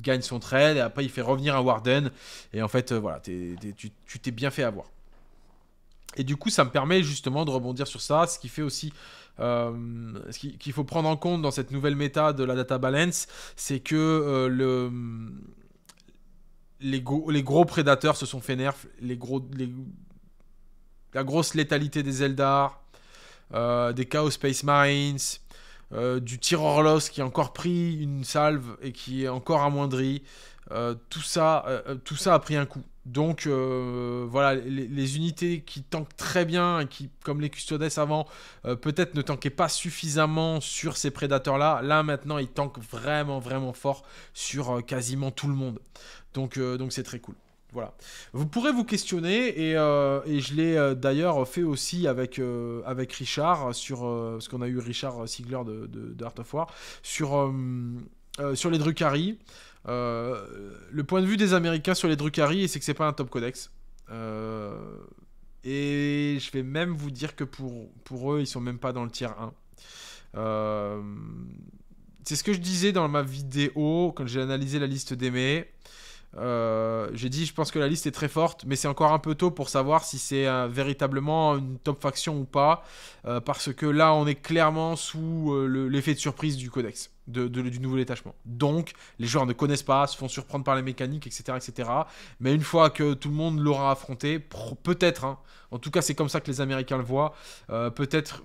gagne son trade, et après, il fait revenir un Warden, et en fait, voilà, tu t'es bien fait avoir. Et du coup, ça me permet justement de rebondir sur ça, ce qui fait aussi euh, ce qu'il faut prendre en compte dans cette nouvelle méta de la data balance, c'est que euh, les, gros prédateurs se sont fait nerf, les gros, la grosse létalité des Eldar, euh, des Chaos Space Marines, du tireur Loss qui a encore pris une salve et qui est encore amoindri. Euh, tout, ça, euh, euh, tout ça a pris un coup. Donc voilà, les, unités qui tankent très bien, qui, comme les custodes avant, peut-être ne tankaient pas suffisamment sur ces prédateurs-là. Là maintenant, ils tankent vraiment, vraiment fort sur quasiment tout le monde. Donc donc c'est très cool. Voilà. Vous pourrez vous questionner, et, je l'ai d'ailleurs fait aussi avec, avec Richard, sur, ce qu'on a eu Richard Sigler de, Art of War, sur, sur les Drucaries. Euh, le point de vue des Américains sur les drucaries c'est que c'est pas un top codex. Euh, et je vais même vous dire que pour, pour eux, ils sont même pas dans le tiers 1. Euh, c'est ce que je disais dans ma vidéo quand j'ai analysé la liste d'aimés euh, j'ai dit, je pense que la liste est très forte, mais c'est encore un peu tôt pour savoir si c'est euh, véritablement une top faction ou pas, euh, parce que là, on est clairement sous l'effet de surprise du codex, de, du nouveau détachement. Donc, les joueurs ne connaissent pas, se font surprendre par les mécaniques, etc. etc. mais une fois que tout le monde l'aura affronté, peut-être, hein, en tout cas, c'est comme ça que les Américains le voient, peut-être,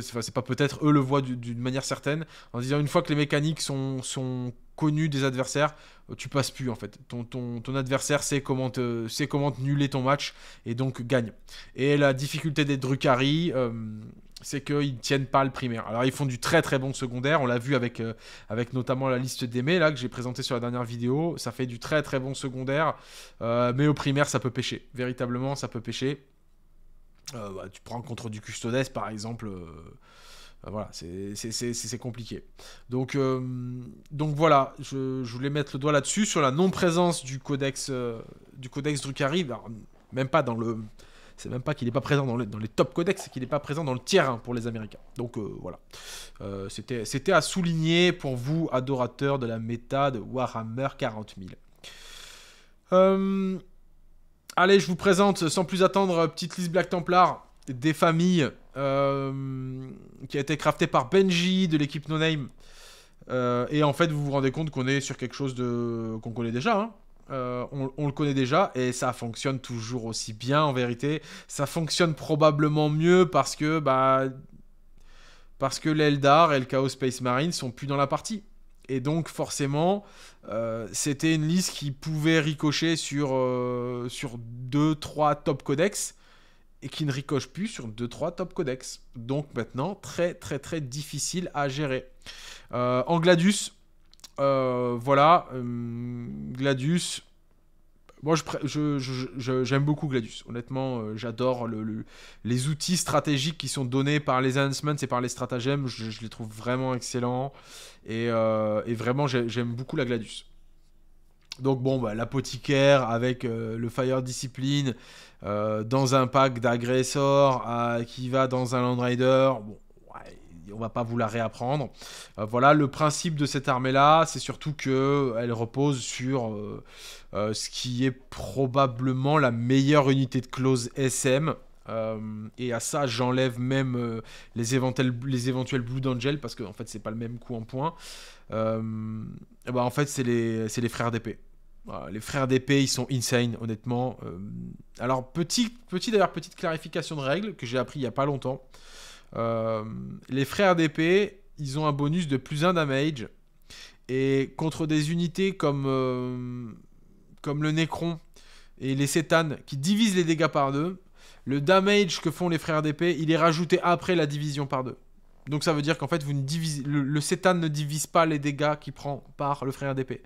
c'est pas peut-être, eux le voient d'une manière certaine, en disant, une fois que les mécaniques sont, sont connues des adversaires, tu passes plus en fait. Ton, ton, ton adversaire sait comment, te, sait comment nuler ton match et donc gagne. Et la difficulté des Drucari, euh, c'est qu'ils ne tiennent pas le primaire. Alors ils font du très très bon secondaire, on l'a vu avec, euh, avec notamment la liste d'Aimé là que j'ai présenté sur la dernière vidéo, ça fait du très très bon secondaire, euh, mais au primaire ça peut pêcher, véritablement ça peut pêcher. Bah, tu prends contre du Custodes par exemple euh, voilà, c'est compliqué. Donc, euh, donc voilà, je, voulais mettre le doigt là-dessus, sur la non-présence du codex, euh, du codex Drucari, même pas dans le... C'est même pas qu'il n'est pas présent dans, dans, les top codex, c'est qu'il n'est pas présent dans le tiers pour les Américains. Donc voilà. C'était à souligner pour vous, adorateurs de la méta de Warhammer 40 000. allez, je vous présente sans plus attendre, petite liste Black Templar, des familles euh, qui a été crafté par Benji de l'équipe No Name. Euh, et en fait, vous vous rendez compte qu'on est sur quelque chose de qu'on connaît déjà. Hein. Euh, on, le connaît déjà et ça fonctionne toujours aussi bien en vérité. Ça fonctionne probablement mieux parce que bah parce que l'Eldar et le Chaos Space Marine sont plus dans la partie. Et donc forcément, c'était une liste qui pouvait ricocher sur, sur 2-3 top codex et qui ne ricoche plus sur 2-3 top codex. Donc maintenant, très très très difficile à gérer. Euh, en Gladius, euh, voilà, euh, Gladius. Moi, j'aime je, beaucoup Gladius. Honnêtement, j'adore les outils stratégiques qui sont donnés par les announcements et par les stratagèmes. Je, les trouve vraiment excellents. Et, et vraiment, j'aime beaucoup la Gladius. Donc bon, bah, l'apothicaire avec euh, le Fire Discipline euh, dans un pack d'agressors euh, qui va dans un Landrider, Bon, on va pas vous la réapprendre. voilà, le principe de cette armée-là, c'est surtout qu'elle repose sur ce qui est probablement la meilleure unité de close SM. et à ça, j'enlève même les, éventuels, les éventuels Blue Angel parce que en fait, c'est pas le même coup en point. Bah, en fait, c'est les, les frères d'épée les frères d'épée, ils sont insane, honnêtement. Euh, alors, petit, d'ailleurs, petite clarification de règle que j'ai appris il n'y a pas longtemps. Euh, les frères d'épée, ils ont un bonus de plus 1 damage. Et contre des unités comme, euh, comme le Nécron et les Cétanes qui divisent les dégâts par deux, le damage que font les frères d'épée, il est rajouté après la division par deux. Donc ça veut dire qu'en fait, vous ne divisez, le, Sétan ne divise pas les dégâts qu'il prend par le frère d'épée.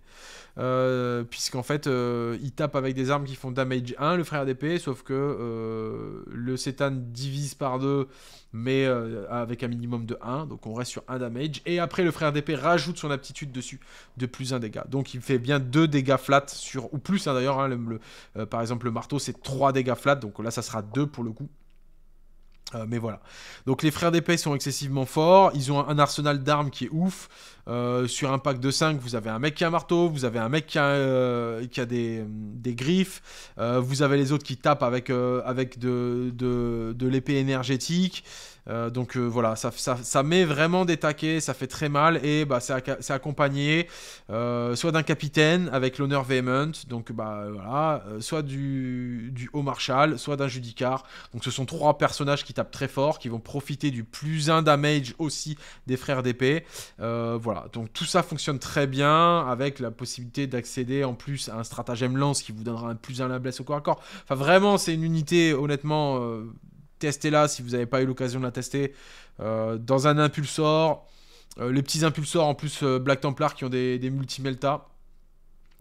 Euh, puisqu'en fait, euh, il tape avec des armes qui font damage 1, le frère d'épée, sauf que euh, le Sétan divise par 2, mais avec un minimum de 1, donc on reste sur 1 damage. Et après, le frère d'épée rajoute son aptitude dessus, de plus 1 dégât. Donc il fait bien 2 dégâts flat, sur, ou plus hein, d'ailleurs, hein, par exemple le marteau c'est 3 dégâts flat, donc là ça sera 2 pour le coup. Euh, mais voilà. Donc les frères d'épée sont excessivement forts, ils ont un, arsenal d'armes qui est ouf. Euh, sur un pack de 5, vous avez un mec qui a un marteau, vous avez un mec qui a, euh, des, griffes, vous avez les autres qui tapent avec, avec de l'épée énergétique. Euh, donc euh, voilà, ça, met vraiment des taquets, ça fait très mal et bah, c'est accompagné euh, soit d'un capitaine avec l'honneur véhément, donc bah, soit du, haut marshal, soit d'un judicar. Donc ce sont trois personnages qui tapent très fort, qui vont profiter du plus un damage aussi des frères d'épée. voilà, donc tout ça fonctionne très bien avec la possibilité d'accéder en plus à un stratagème lance qui vous donnera un plus un la blesse au corps à corps. Enfin vraiment, c'est une unité honnêtement testez là si vous n'avez pas eu l'occasion de la tester euh, dans un impulsor. Euh, les petits impulsors en plus euh, Black Templar qui ont des, des multi-melta.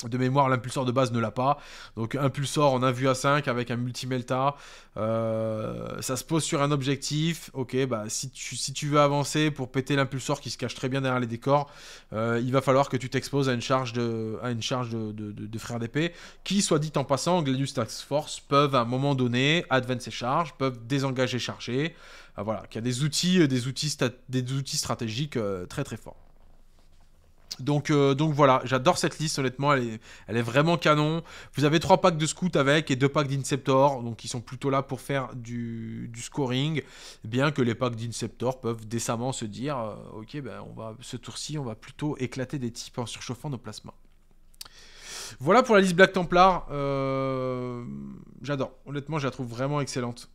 De mémoire, l'impulsor de base ne l'a pas. Donc, impulsor en a vu à 5 avec un multimelta. Euh, ça se pose sur un objectif. Ok, bah, si, tu, si tu veux avancer pour péter l'impulsor qui se cache très bien derrière les décors, euh, il va falloir que tu t'exposes à une charge de, à une charge de, frères d'épée. Qui, soit dit en passant, Gladius Tax Force peuvent à un moment donné advance ses charges, peuvent désengager charger. Euh, voilà, qu'il y a des outils, euh, des outils, des outils stratégiques très très forts. Donc, euh, donc voilà, j'adore cette liste, honnêtement, elle est, vraiment canon. Vous avez trois packs de scout avec et deux packs d'inceptor, donc ils sont plutôt là pour faire du, scoring, bien que les packs d'inceptor peuvent décemment se dire, euh, ok, ben on va, ce tour-ci, on va plutôt éclater des types en surchauffant nos plasmas. Voilà pour la liste Black Templar, euh, j'adore, honnêtement, je la trouve vraiment excellente.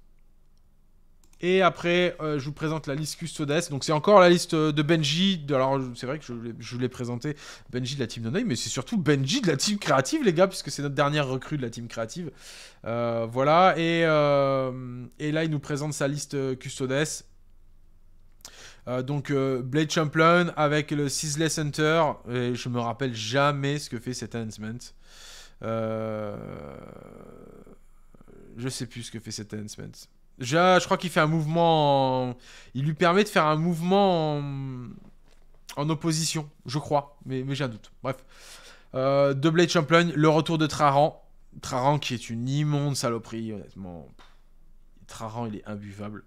Et après, euh, je vous présente la liste Custodes. Donc, c'est encore la liste euh, de Benji. alors, c'est vrai que je, voulais l'ai présenté, Benji de la team d'œil, mais c'est surtout Benji de la team créative, les gars, puisque c'est notre dernière recrue de la team créative. Euh, voilà. Et, là, il nous présente sa liste Custodes. donc Blade Champlain avec le Sisley Center. et je me rappelle jamais ce que fait cet enhancement. Je Je sais plus ce que fait cet enhancement. Je, crois qu'il fait un mouvement. Il lui permet de faire un mouvement en, opposition, je crois. Mais, mais j'ai un doute. Bref. de euh, Blade Champlain, le retour de Traran. Traran qui est une immonde saloperie, honnêtement. Traran, il est imbuvable.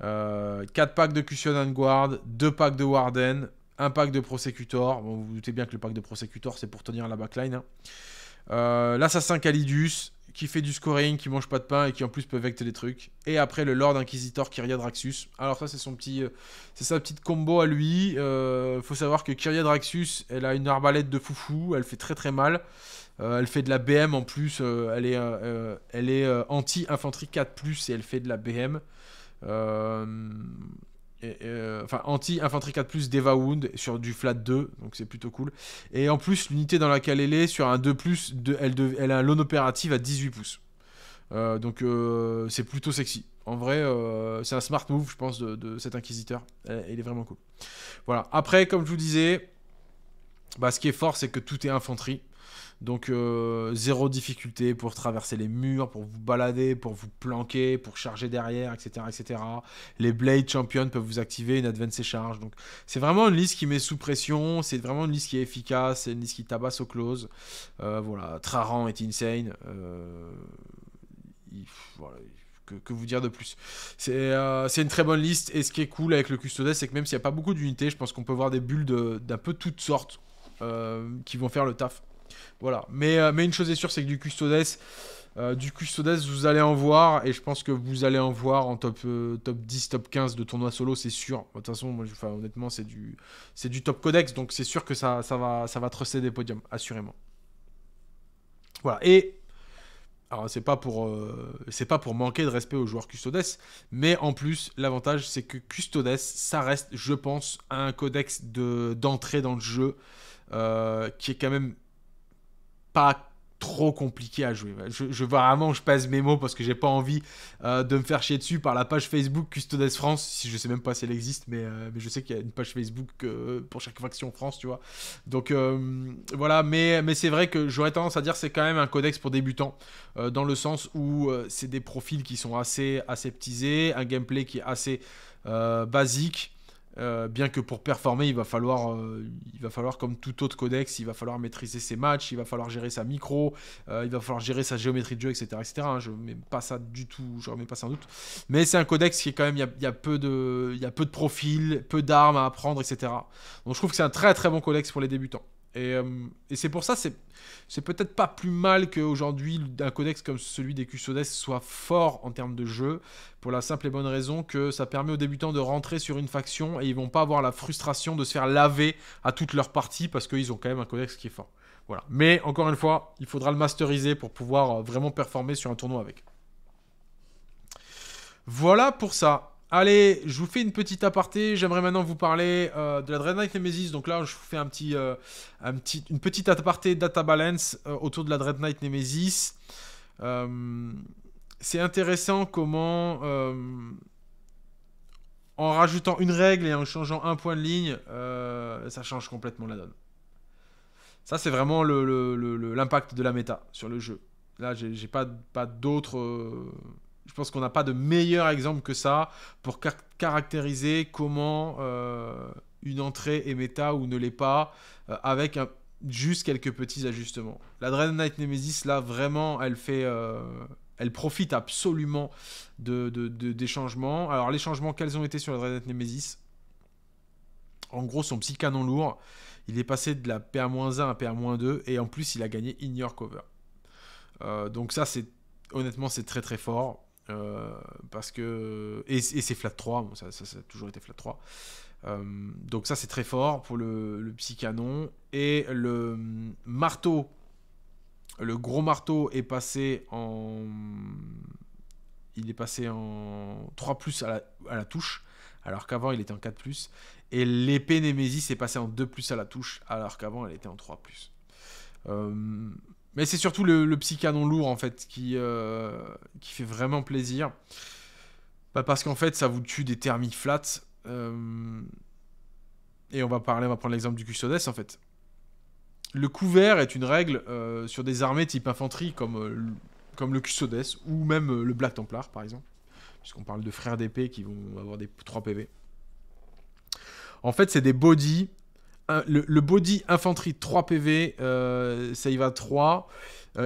4 euh, packs de Cushion and Guard, 2 packs de Warden, 1 pack de Prosecutor. vous vous doutez bien que le pack de Prosecutor, c'est pour tenir la backline. Hein. Euh, l'assassin Calidus, qui fait du scoring, qui mange pas de pain et qui en plus peut vecter des trucs. Et après le Lord Inquisitor Kyria Draxus. Alors ça c'est son petit, euh, c'est sa petite combo à lui. Il euh, faut savoir que Kyria Draxus, elle a une arbalète de foufou, elle fait très très mal. Euh, elle fait de la BM en plus, elle est, elle est anti-infanterie 4+, et elle fait de la BM. Euh, enfin anti-infanterie 4 d'Eva Wound sur du flat 2, donc c'est plutôt cool. Et en plus, l'unité dans laquelle elle est sur un 2, de, elle, a un opérative à 18 pouces. Euh, donc euh, c'est plutôt sexy. En vrai, c'est un smart move, je pense, de, cet inquisiteur. il est vraiment cool. Voilà. Après, comme je vous disais, bah, ce qui est fort, c'est que tout est infanterie. Donc euh, zéro difficulté pour traverser les murs, pour vous balader, pour vous planquer, pour charger derrière, etc. etc. Les Blade Champions peuvent vous activer une advance et charge. Donc c'est vraiment une liste qui met sous pression, c'est vraiment une liste qui est efficace, c'est une liste qui tabasse au close. Euh, voilà, Traran est insane. Euh, que, vous dire de plus C'est une très bonne liste et ce qui est cool avec le Custodes, c'est que même s'il n'y a pas beaucoup d'unités, je pense qu'on peut voir des bulles d'un peu toutes sortes qui vont faire le taf. Voilà. Mais, euh, mais une chose est sûre, c'est que du Custodes, euh, du Custodes, vous allez en voir. Et je pense que vous allez en voir en top, euh, top 10, top 15 de tournoi solo, c'est sûr. De toute façon, moi, je, honnêtement, c'est du, c'est du top codex. Donc c'est sûr que ça, ça, va, ça va trusser des podiums, assurément. Voilà. Et alors c'est pas pour c'est pas pour manquer de respect aux joueurs Custodes, mais en plus l'avantage c'est que Custodes ça reste je pense un codex de d'entrée dans le jeu qui est quand même pas trop compliqué à jouer. Je, je vraiment, je pèse mes mots parce que j'ai pas envie euh, de me faire chier dessus par la page Facebook Custodes France. Si je sais même pas si elle existe, mais, euh, je sais qu'il y a une page Facebook euh, pour chaque faction France, tu vois. Donc voilà, mais, mais c'est vrai que j'aurais tendance à dire c'est quand même un codex pour débutants dans le sens où c'est des profils qui sont assez aseptisés, un gameplay qui est assez basique. Euh, bien que pour performer, il va, falloir, euh, il va falloir, comme tout autre codex, il va falloir maîtriser ses matchs, il va falloir gérer sa micro, euh, il va falloir gérer sa géométrie de jeu, etc. etc. Hein. je mets pas ça du tout, je remets pas ça en doute. Mais c'est un codex qui est quand même, il y a, peu de, il y a peu de profils, peu d'armes à apprendre, etc. Donc je trouve que c'est un très très bon codex pour les débutants. Euh, et, c'est pour ça, c'est peut-être pas plus mal qu'aujourd'hui un codex comme celui des Custodes soit fort en termes de jeu, pour la simple et bonne raison que ça permet aux débutants de rentrer sur une faction et ils vont pas avoir la frustration de se faire laver à toute leur partie parce qu'ils ont quand même un codex qui est fort. Voilà. Mais encore une fois, il faudra le masteriser pour pouvoir euh, vraiment performer sur un tournoi avec. Voilà pour ça. Allez, je vous fais une petite aparté. J'aimerais maintenant vous parler euh, de la Dreadnought Nemesis. Donc là, je vous fais un petit, euh, une petite aparté data balance euh, autour de la Dread Nemesis. c'est intéressant comment, en rajoutant une règle et en changeant un point de ligne, ça change complètement la donne. Ça, c'est vraiment l'impact de la méta sur le jeu. Là, j'ai pas, pas d'autres je pense qu'on n'a pas de meilleur exemple que ça pour caractériser comment euh, une entrée est méta ou ne l'est pas euh, avec juste quelques petits ajustements. La Dragon Knight Nemesis, là, vraiment, elle fait. Euh, elle profite absolument des changements. Alors, les changements, quels ont été sur la Dreadnought Nemesis En gros, son petit canon lourd, il est passé de la pa 1 à pa 2 et en plus, il a gagné Ignore Cover. donc, ça, c'est honnêtement, c'est très très fort. Euh, parce que et, c'est flat 3, ça, a toujours été flat 3. Euh, donc ça c'est très fort pour le, le canon Et le mm, marteau, le gros marteau est passé en... Il est passé en 3 plus à la, à la touche, alors qu'avant il était en 4 plus. Et l'épée Némésis est passée en 2 plus à la touche, alors qu'avant elle était en 3 plus. Euh, mais c'est surtout le, le canon lourd, en fait, qui, euh, qui fait vraiment plaisir. Bah, parce qu'en fait, ça vous tue des thermiques flats. Euh, et on va parler, on va prendre l'exemple du custodes, en fait. Le couvert est une règle euh, sur des armées type infanterie, comme, comme le custodes, ou même le Black Templar, par exemple. Puisqu'on parle de frères d'épée qui vont avoir des 3 PV. En fait, c'est des bodies le, body infanterie 3 PV, save à 3,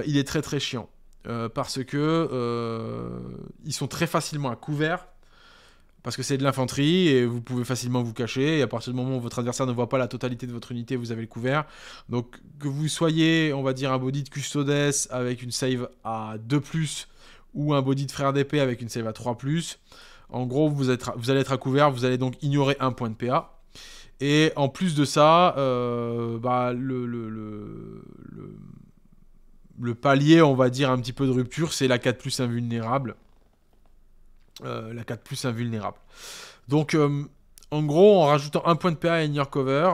il est très très chiant. Euh, parce que euh, ils sont très facilement à couvert, parce que c'est de l'infanterie et vous pouvez facilement vous cacher. Et à partir du moment où votre adversaire ne voit pas la totalité de votre unité, vous avez le couvert. Donc que vous soyez, on va dire, un body de custodes avec une save à 2 ou un body de frère d'épée avec une save à 3 en gros, vous, êtes, vous allez être à couvert, vous allez donc ignorer un point de PA. Et en plus de ça, euh, bah, le, palier, on va dire, un petit peu de rupture, c'est la 4 invulnérable. Euh, la 4 invulnérable. Donc, euh, en gros, en rajoutant un point de PA à une cover,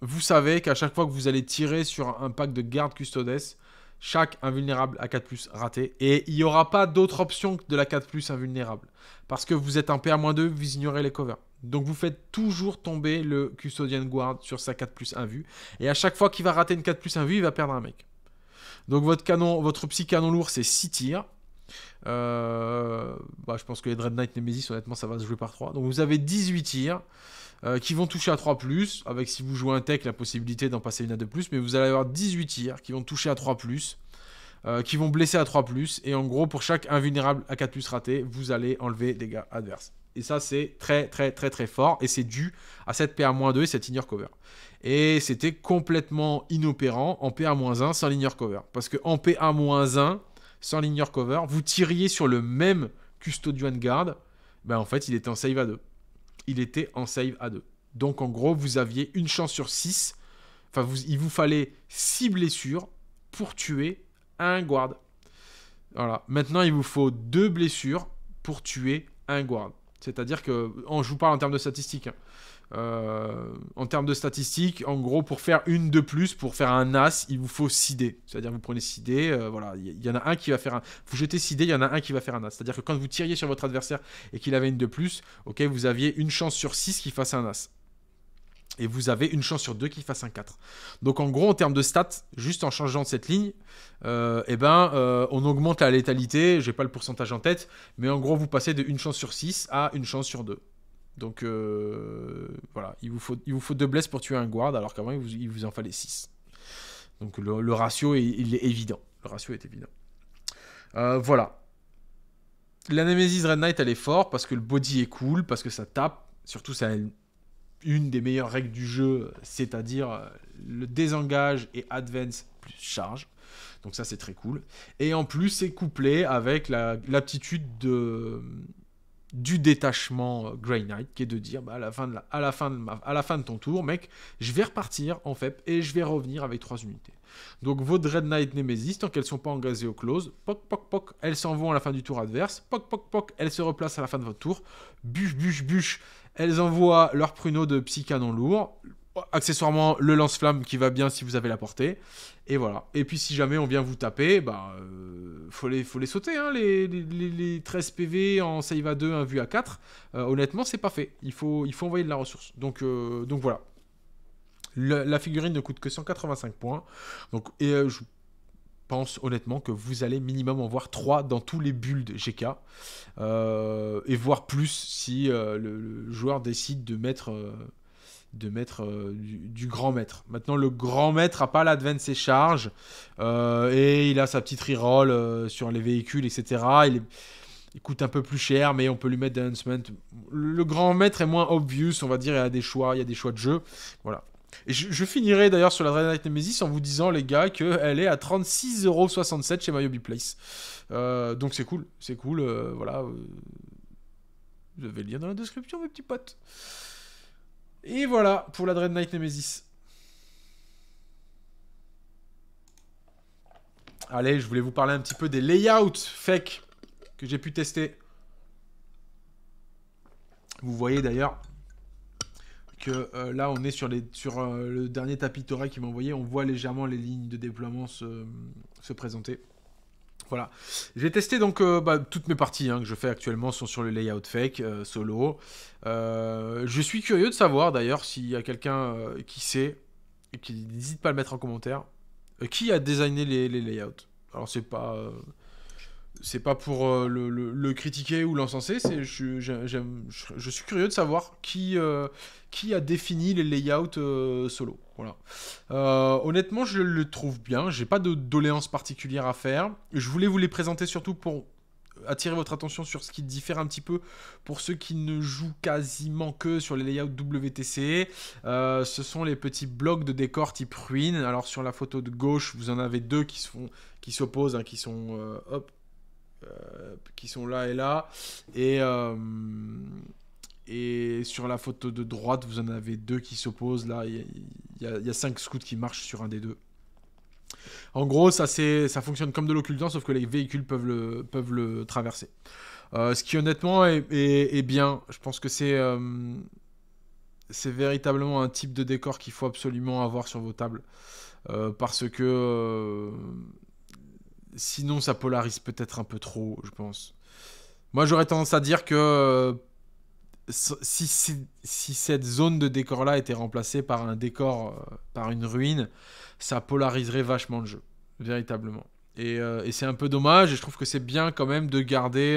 vous savez qu'à chaque fois que vous allez tirer sur un pack de garde custodes, chaque invulnérable à 4 raté. Et il n'y aura pas d'autre option que de la 4 invulnérable. Parce que vous êtes un PA-2, vous ignorez les covers. Donc vous faites toujours tomber le Custodian Guard sur sa 4 plus 1 vue. Et à chaque fois qu'il va rater une 4 plus 1 vue, il va perdre un mec. Donc votre canon, votre psy canon lourd, c'est 6 tirs. Euh, bah, je pense que les Dread Knight Nemesis, honnêtement, ça va se jouer par 3. Donc vous avez 18 tirs euh, qui vont toucher à 3 plus, avec si vous jouez un tech, la possibilité d'en passer une à 2 plus, mais vous allez avoir 18 tirs qui vont toucher à 3 plus. Euh, qui vont blesser à 3+, et en gros, pour chaque invulnérable à 4+, raté, vous allez enlever des gars adverses. Et ça, c'est très, très, très, très fort. Et c'est dû à cette PA-2 et cette ignore cover. Et c'était complètement inopérant en PA-1 sans l'inner cover. Parce que en PA-1, sans l'inner cover, vous tiriez sur le même custodian guard. Ben en fait, il était en save à 2. Il était en save à 2. Donc en gros, vous aviez une chance sur 6. Enfin, il vous fallait 6 blessures pour tuer un guard. Voilà. Maintenant, il vous faut 2 blessures pour tuer un guard. C'est-à-dire que, je vous parle en termes de statistiques. Hein. Euh, en termes de statistiques, en gros, pour faire une de plus, pour faire un as, il vous faut 6 dés. C'est-à-dire, vous prenez 6 dés, euh, voilà, il y, en a un qui va faire un. Vous jetez 6 dés, il y en a un qui va faire un as. C'est-à-dire que quand vous tiriez sur votre adversaire et qu'il avait une de plus, ok, vous aviez une chance sur 6 qu'il fasse un as et vous avez une chance sur deux qu'il fasse un 4. Donc en gros, en termes de stats, juste en changeant de cette ligne, euh, eh ben, euh, on augmente la létalité, n'ai pas le pourcentage en tête, mais en gros, vous passez de une chance sur 6 à une chance sur 2. Donc euh, voilà, il vous, faut, il vous faut deux blesses pour tuer un guard, alors qu'avant, il vous, il vous, en fallait 6. Donc le, ratio, est, il est évident. Le ratio est évident. voilà. La Nemesis Red Knight, elle est forte parce que le body est cool, parce que ça tape, surtout ça a une des meilleures règles du jeu, c'est-à-dire euh, le désengage et advance plus charge. Donc ça c'est très cool. Et en plus c'est couplé avec l'aptitude du détachement euh, Grey Knight, qui est de dire à, la fin de ton tour, mec, je vais repartir en fait et je vais revenir avec trois unités. Donc vos Dread Knight Nemesis, tant qu'elles sont pas engagées au close, poc poc poc, elles s'en vont à la fin du tour adverse, poc poc poc, elles se replacent à la fin de votre tour, bûche bûche bûche, elles envoient leur pruneau de psy canon lourd. Accessoirement, le lance-flamme qui va bien si vous avez la portée. Et voilà. Et puis, si jamais on vient vous taper, bah, euh, faut, les, faut les sauter. Hein, les, 13 PV en save à 2, un vue à 4. Euh, honnêtement, c'est pas fait. Il faut, il faut envoyer de la ressource. Donc, euh, donc voilà. la figurine ne coûte que 185 points. Donc, et je pense honnêtement que vous allez minimum en voir trois dans tous les builds GK, euh, et voir plus si euh, le, joueur décide de mettre, euh, de mettre du, grand maître. Maintenant, le grand maître n'a pas l'advance et charge, et il a sa petite reroll sur les véhicules, etc. Il, coûte un peu plus cher, mais on peut lui mettre des semaine Le grand maître est moins obvious, on va dire, il a des choix, il y a des choix de jeu. Voilà. Et je, finirai d'ailleurs sur la Dreadnight Nemesis en vous disant, les gars, qu'elle est à 36,67€ chez Myobi Place. Euh, donc c'est cool, c'est cool, euh, voilà. Euh, vous avez le lien dans la description, mes petits potes. Et voilà pour la Dread Nemesis. Allez, je voulais vous parler un petit peu des layouts fake que j'ai pu tester. Vous voyez d'ailleurs euh, là, on est sur, euh, le dernier tapis Torah qui m'a envoyé. On voit légèrement les lignes de déploiement se, présenter. Voilà. J'ai testé donc euh, bah, toutes mes parties hein, que je fais actuellement sont sur le layout fake, solo. je suis curieux de savoir d'ailleurs s'il y a quelqu'un qui sait et qui n'hésite pas à le mettre en commentaire. qui a designé les, les layouts Alors c'est pas c'est pas pour euh, le, critiquer ou l'encenser, c'est je, suis curieux de savoir qui, euh, qui a défini les layouts euh, solo. Voilà. honnêtement, je le trouve bien. J'ai pas de doléances particulières à faire. Je voulais vous les présenter surtout pour attirer votre attention sur ce qui diffère un petit peu pour ceux qui ne jouent quasiment que sur les layouts WTC. ce sont les petits blocs de décor type ruine. Alors sur la photo de gauche, vous en avez deux qui qui s'opposent, hein, qui sont hop, euh, qui sont là et là. Et, euh, et sur la photo de droite, vous en avez deux qui s'opposent. Là, il y, a cinq scouts qui marchent sur un des deux. En gros, ça, ça fonctionne comme de l'occultant, sauf que les véhicules peuvent le, peuvent le traverser. Euh, ce qui honnêtement est, bien. Je pense que c'est C'est véritablement un type de décor qu'il faut absolument avoir sur vos tables. parce que Sinon, ça polarise peut-être un peu trop, je pense. Moi, j'aurais tendance à dire que si, cette zone de décor-là était remplacée par un décor, euh, par une ruine, ça polariserait vachement le jeu, véritablement. Euh, et, c'est un peu dommage, et je trouve que c'est bien quand même de garder,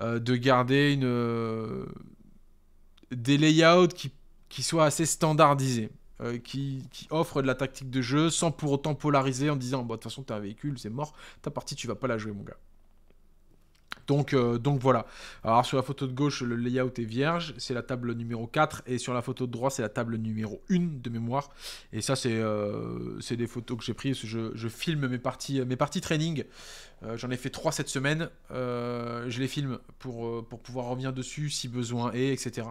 euh, des layouts qui soient assez standardisés. Euh, qui, offre de la tactique de jeu sans pour autant polariser en disant bah, de toute façon t'es un véhicule, c'est mort, ta partie tu vas pas la jouer mon gars. Donc, euh, donc voilà. Alors sur la photo de gauche, le layout est vierge, c'est la table numéro 4, et sur la photo de droite, c'est la table numéro 1 de mémoire. Et ça, euh, c'est des photos que j'ai prises. Je, je, filme mes parties, euh, mes parties training. J'en ai fait 3 cette semaine. je les filme pour, pour pouvoir revenir dessus si besoin est, etc.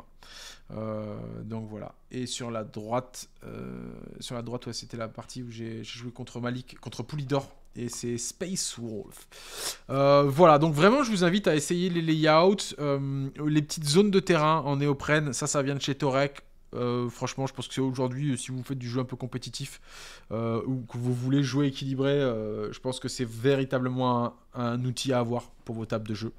donc voilà. Et sur la droite, sur la droite, c'était la partie où j'ai joué contre Malik, contre Poulidor et c'est Space Wolf. Euh, voilà, donc vraiment, je vous invite à essayer les layouts, euh, les petites zones de terrain en néoprène. Ça, ça vient de chez Torek. Euh, franchement, je pense que c'est aujourd'hui, si vous faites du jeu un peu compétitif ou que vous voulez jouer équilibré, je pense que c'est véritablement un, outil à avoir pour vos tables de jeu.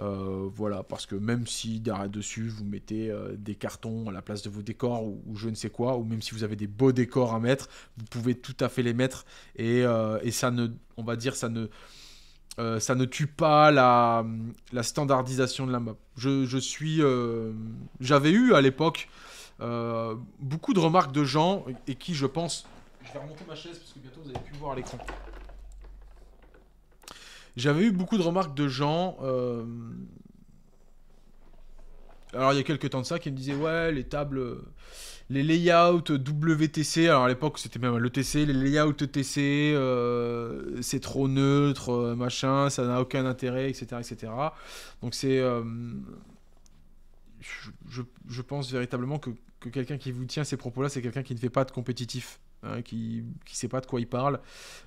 Euh, voilà, parce que même si derrière dessus vous mettez euh, des cartons à la place de vos décors ou, je ne sais quoi, ou même si vous avez des beaux décors à mettre, vous pouvez tout à fait les mettre et, euh, ça ne, on va dire, ça ne, ça ne tue pas la, standardisation de la map. Je, suis, j'avais eu à l'époque beaucoup de remarques de gens et qui, je pense, je vais remonter ma chaise parce que bientôt vous allez plus voir l'écran. J'avais eu beaucoup de remarques de gens. Euh, alors, il y a quelques temps de ça, qui me disaient Ouais, les tables, les layouts WTC. Alors, à l'époque, c'était même l'ETC. Les layouts ETC, euh, c'est trop neutre, euh, machin, ça n'a aucun intérêt, etc. etc. Donc, c'est. Je, je pense véritablement que que quelqu'un qui vous tient ces propos-là, c'est quelqu'un qui ne fait pas de compétitif. Hein, qui ne sait pas de quoi il parle.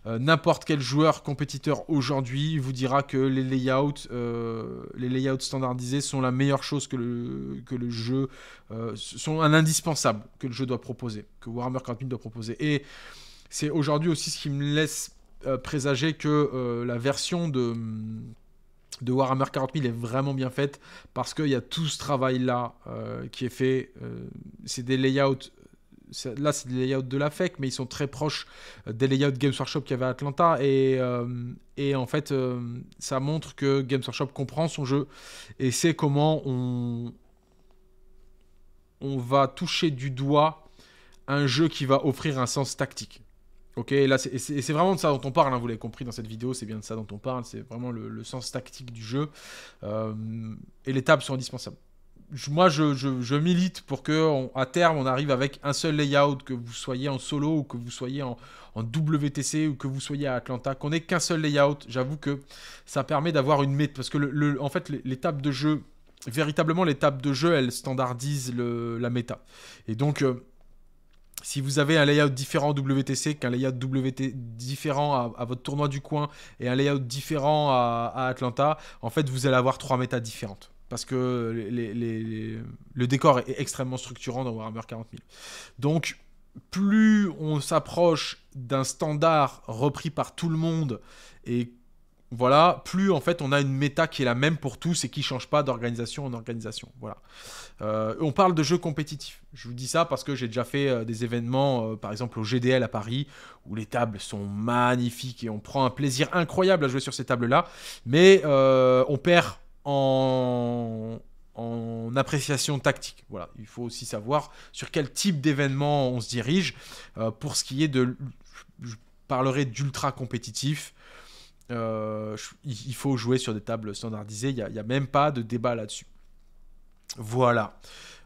Euh, n'importe quel joueur compétiteur aujourd'hui vous dira que les layouts, euh, les layouts standardisés sont la meilleure chose que le, que le jeu, euh, sont un indispensable que le jeu doit proposer, que Warhammer 40 000 doit proposer. Et c'est aujourd'hui aussi ce qui me laisse présager que la version de de Warhammer 40 est vraiment bien faite parce qu'il y a tout ce travail là qui est fait. c'est des layouts là c'est des layouts de la FEC, mais ils sont très proches euh, des layouts Games Workshop qu'il y avait à Atlanta. Et, euh, en fait, euh, ça montre que Games Workshop comprend son jeu et sait comment on, va toucher du doigt un jeu qui va offrir un sens tactique. Ok, là c'est vraiment de ça dont on parle, hein, vous l'avez compris dans cette vidéo, c'est bien de ça dont on parle, c'est vraiment le, sens tactique du jeu. et les tables sont indispensables moi, je, milite pour que à terme, on arrive avec un seul layout, que vous soyez en solo ou que vous soyez en, WTC ou que vous soyez à Atlanta, qu'on ait qu'un seul layout. J'avoue que ça permet d'avoir une méthode. Parce que, en fait, l'étape de jeu, véritablement, l'étape de jeu, elle standardise la méta. Et donc. Euh, si vous avez un layout différent WTC qu'un layout WT différent à, votre tournoi du coin et un layout différent à, Atlanta, en fait, vous allez avoir trois métas différentes parce que les, le décor est extrêmement structurant dans Warhammer 40 000. Donc, plus on s'approche d'un standard repris par tout le monde et voilà, plus en fait on a une méta qui est la même pour tous et qui ne change pas d'organisation en organisation. Voilà. Euh, on parle de jeux compétitifs. Je vous dis ça parce que j'ai déjà fait euh, des événements, euh, par exemple au GDL à Paris, où les tables sont magnifiques et on prend un plaisir incroyable à jouer sur ces tables-là. Mais on perd en... appréciation tactique. il faut aussi savoir sur quel type d'événement on se dirige. pour ce qui est de. Je parlerai d'ultra compétitif euh, il faut jouer sur des tables standardisées, il n'y a, même pas de débat là-dessus. Voilà.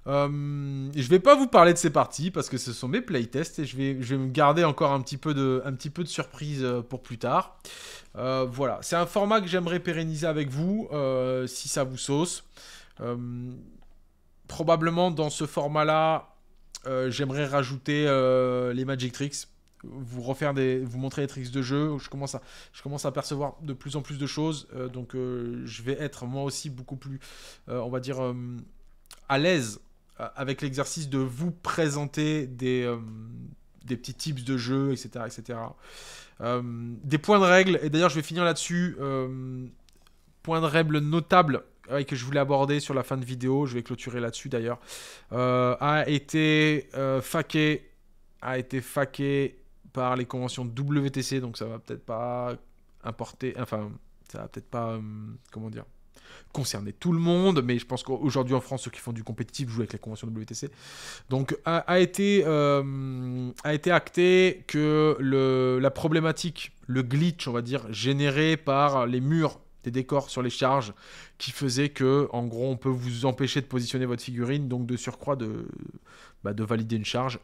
Je euh, je vais pas vous parler de ces parties parce que ce sont mes playtests et je vais, me garder encore un petit peu de, un surprise euh, pour plus tard. voilà, c'est un format que j'aimerais pérenniser avec vous si ça vous sauce. probablement dans ce format-là, j'aimerais rajouter les Magic Tricks vous refaire des, vous montrer les tricks de jeu. Je commence à, je commence à percevoir de plus en plus de choses. Euh, donc, euh, je vais être moi aussi beaucoup plus, euh, on va dire, à l'aise avec l'exercice de vous présenter des, des petits tips de jeu, etc., etc. des points de règle. Et d'ailleurs, je vais finir là-dessus. Points de règle notable que je voulais aborder sur la fin de vidéo, je vais clôturer là-dessus d'ailleurs, a été faqué a été faqué par les conventions WTC, donc ça va peut-être pas importer, enfin, ça va peut-être pas, euh, comment dire, concerner tout le monde, mais je pense qu'aujourd'hui en France, ceux qui font du compétitif jouent avec les conventions WTC. Donc a, été, euh, a été acté que le, la problématique, le glitch, on va dire, généré par les murs des décors sur les charges qui faisait que, en gros, on peut vous empêcher de positionner votre figurine, donc de surcroît de, bah, de valider une charge.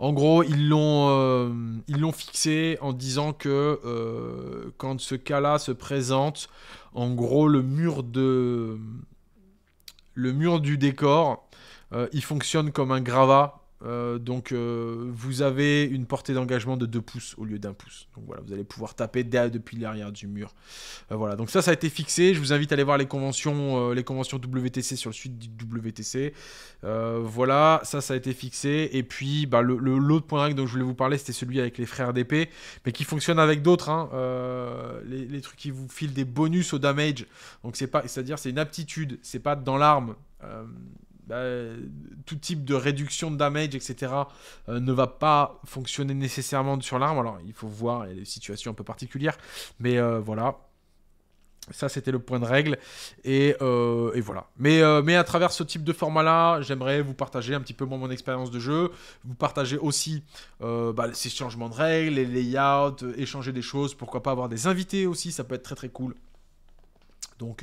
En gros, ils l'ont, euh, ils l'ont fixé en disant que euh, quand ce cas-là se présente, en gros, le mur de, le mur du décor, euh, il fonctionne comme un gravat euh, donc euh, vous avez une portée d'engagement de 2 pouces au lieu d'un pouce. Donc voilà, vous allez pouvoir taper depuis l'arrière du mur. Euh, voilà, donc ça, ça a été fixé. Je vous invite à aller voir les conventions, les conventions WTC sur le site du WTC. voilà, ça, ça a été fixé. Et puis, bah, l'autre le, de point règle dont je voulais vous parler, c'était celui avec les frères d'épée, mais qui fonctionne avec d'autres. Hein. Les, les, trucs qui vous filent des bonus au damage. Donc c'est pas, c'est-à-dire c'est une aptitude, c'est pas dans l'arme. Bah, tout type de réduction de damage, etc., euh, ne va pas fonctionner nécessairement sur l'arme. Alors, il faut voir, il y a des situations un peu particulières, mais euh, voilà. Ça, c'était le point de règle. Et, euh, voilà. Mais, à travers ce type de format-là, j'aimerais vous partager un petit peu mon expérience de jeu. Vous partager aussi bah, ces changements de règles, les layouts, échanger des choses. Pourquoi pas avoir des invités aussi, ça peut être très très cool.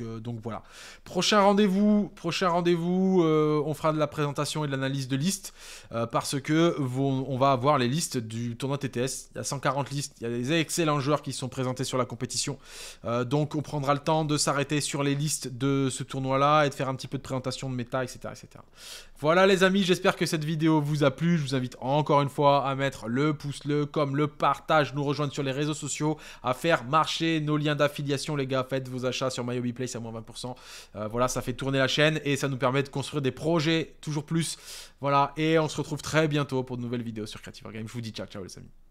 Euh, donc, voilà. Prochain rendez-vous, prochain rendez-vous, euh, on fera de la présentation et de l'analyse de listes euh, parce que on va avoir les listes du tournoi TTS. Il y a 140 listes, il y a des excellents joueurs qui sont présentés sur la compétition. donc on prendra le temps de s'arrêter sur les listes de ce tournoi-là et de faire un petit peu de présentation de méta, etc., etc. Voilà les amis, j'espère que cette vidéo vous a plu. Je vous invite encore une fois à mettre le pouce le comme le partage, nous rejoindre sur les réseaux sociaux, à faire marcher nos liens d'affiliation, les gars. Faites vos achats sur Mayo Place à moins 20%. Euh, voilà, ça fait tourner la chaîne et ça nous permet de construire des projets toujours plus. Voilà, et on se retrouve très bientôt pour de nouvelles vidéos sur Creative Game. Je vous dis ciao, ciao les amis.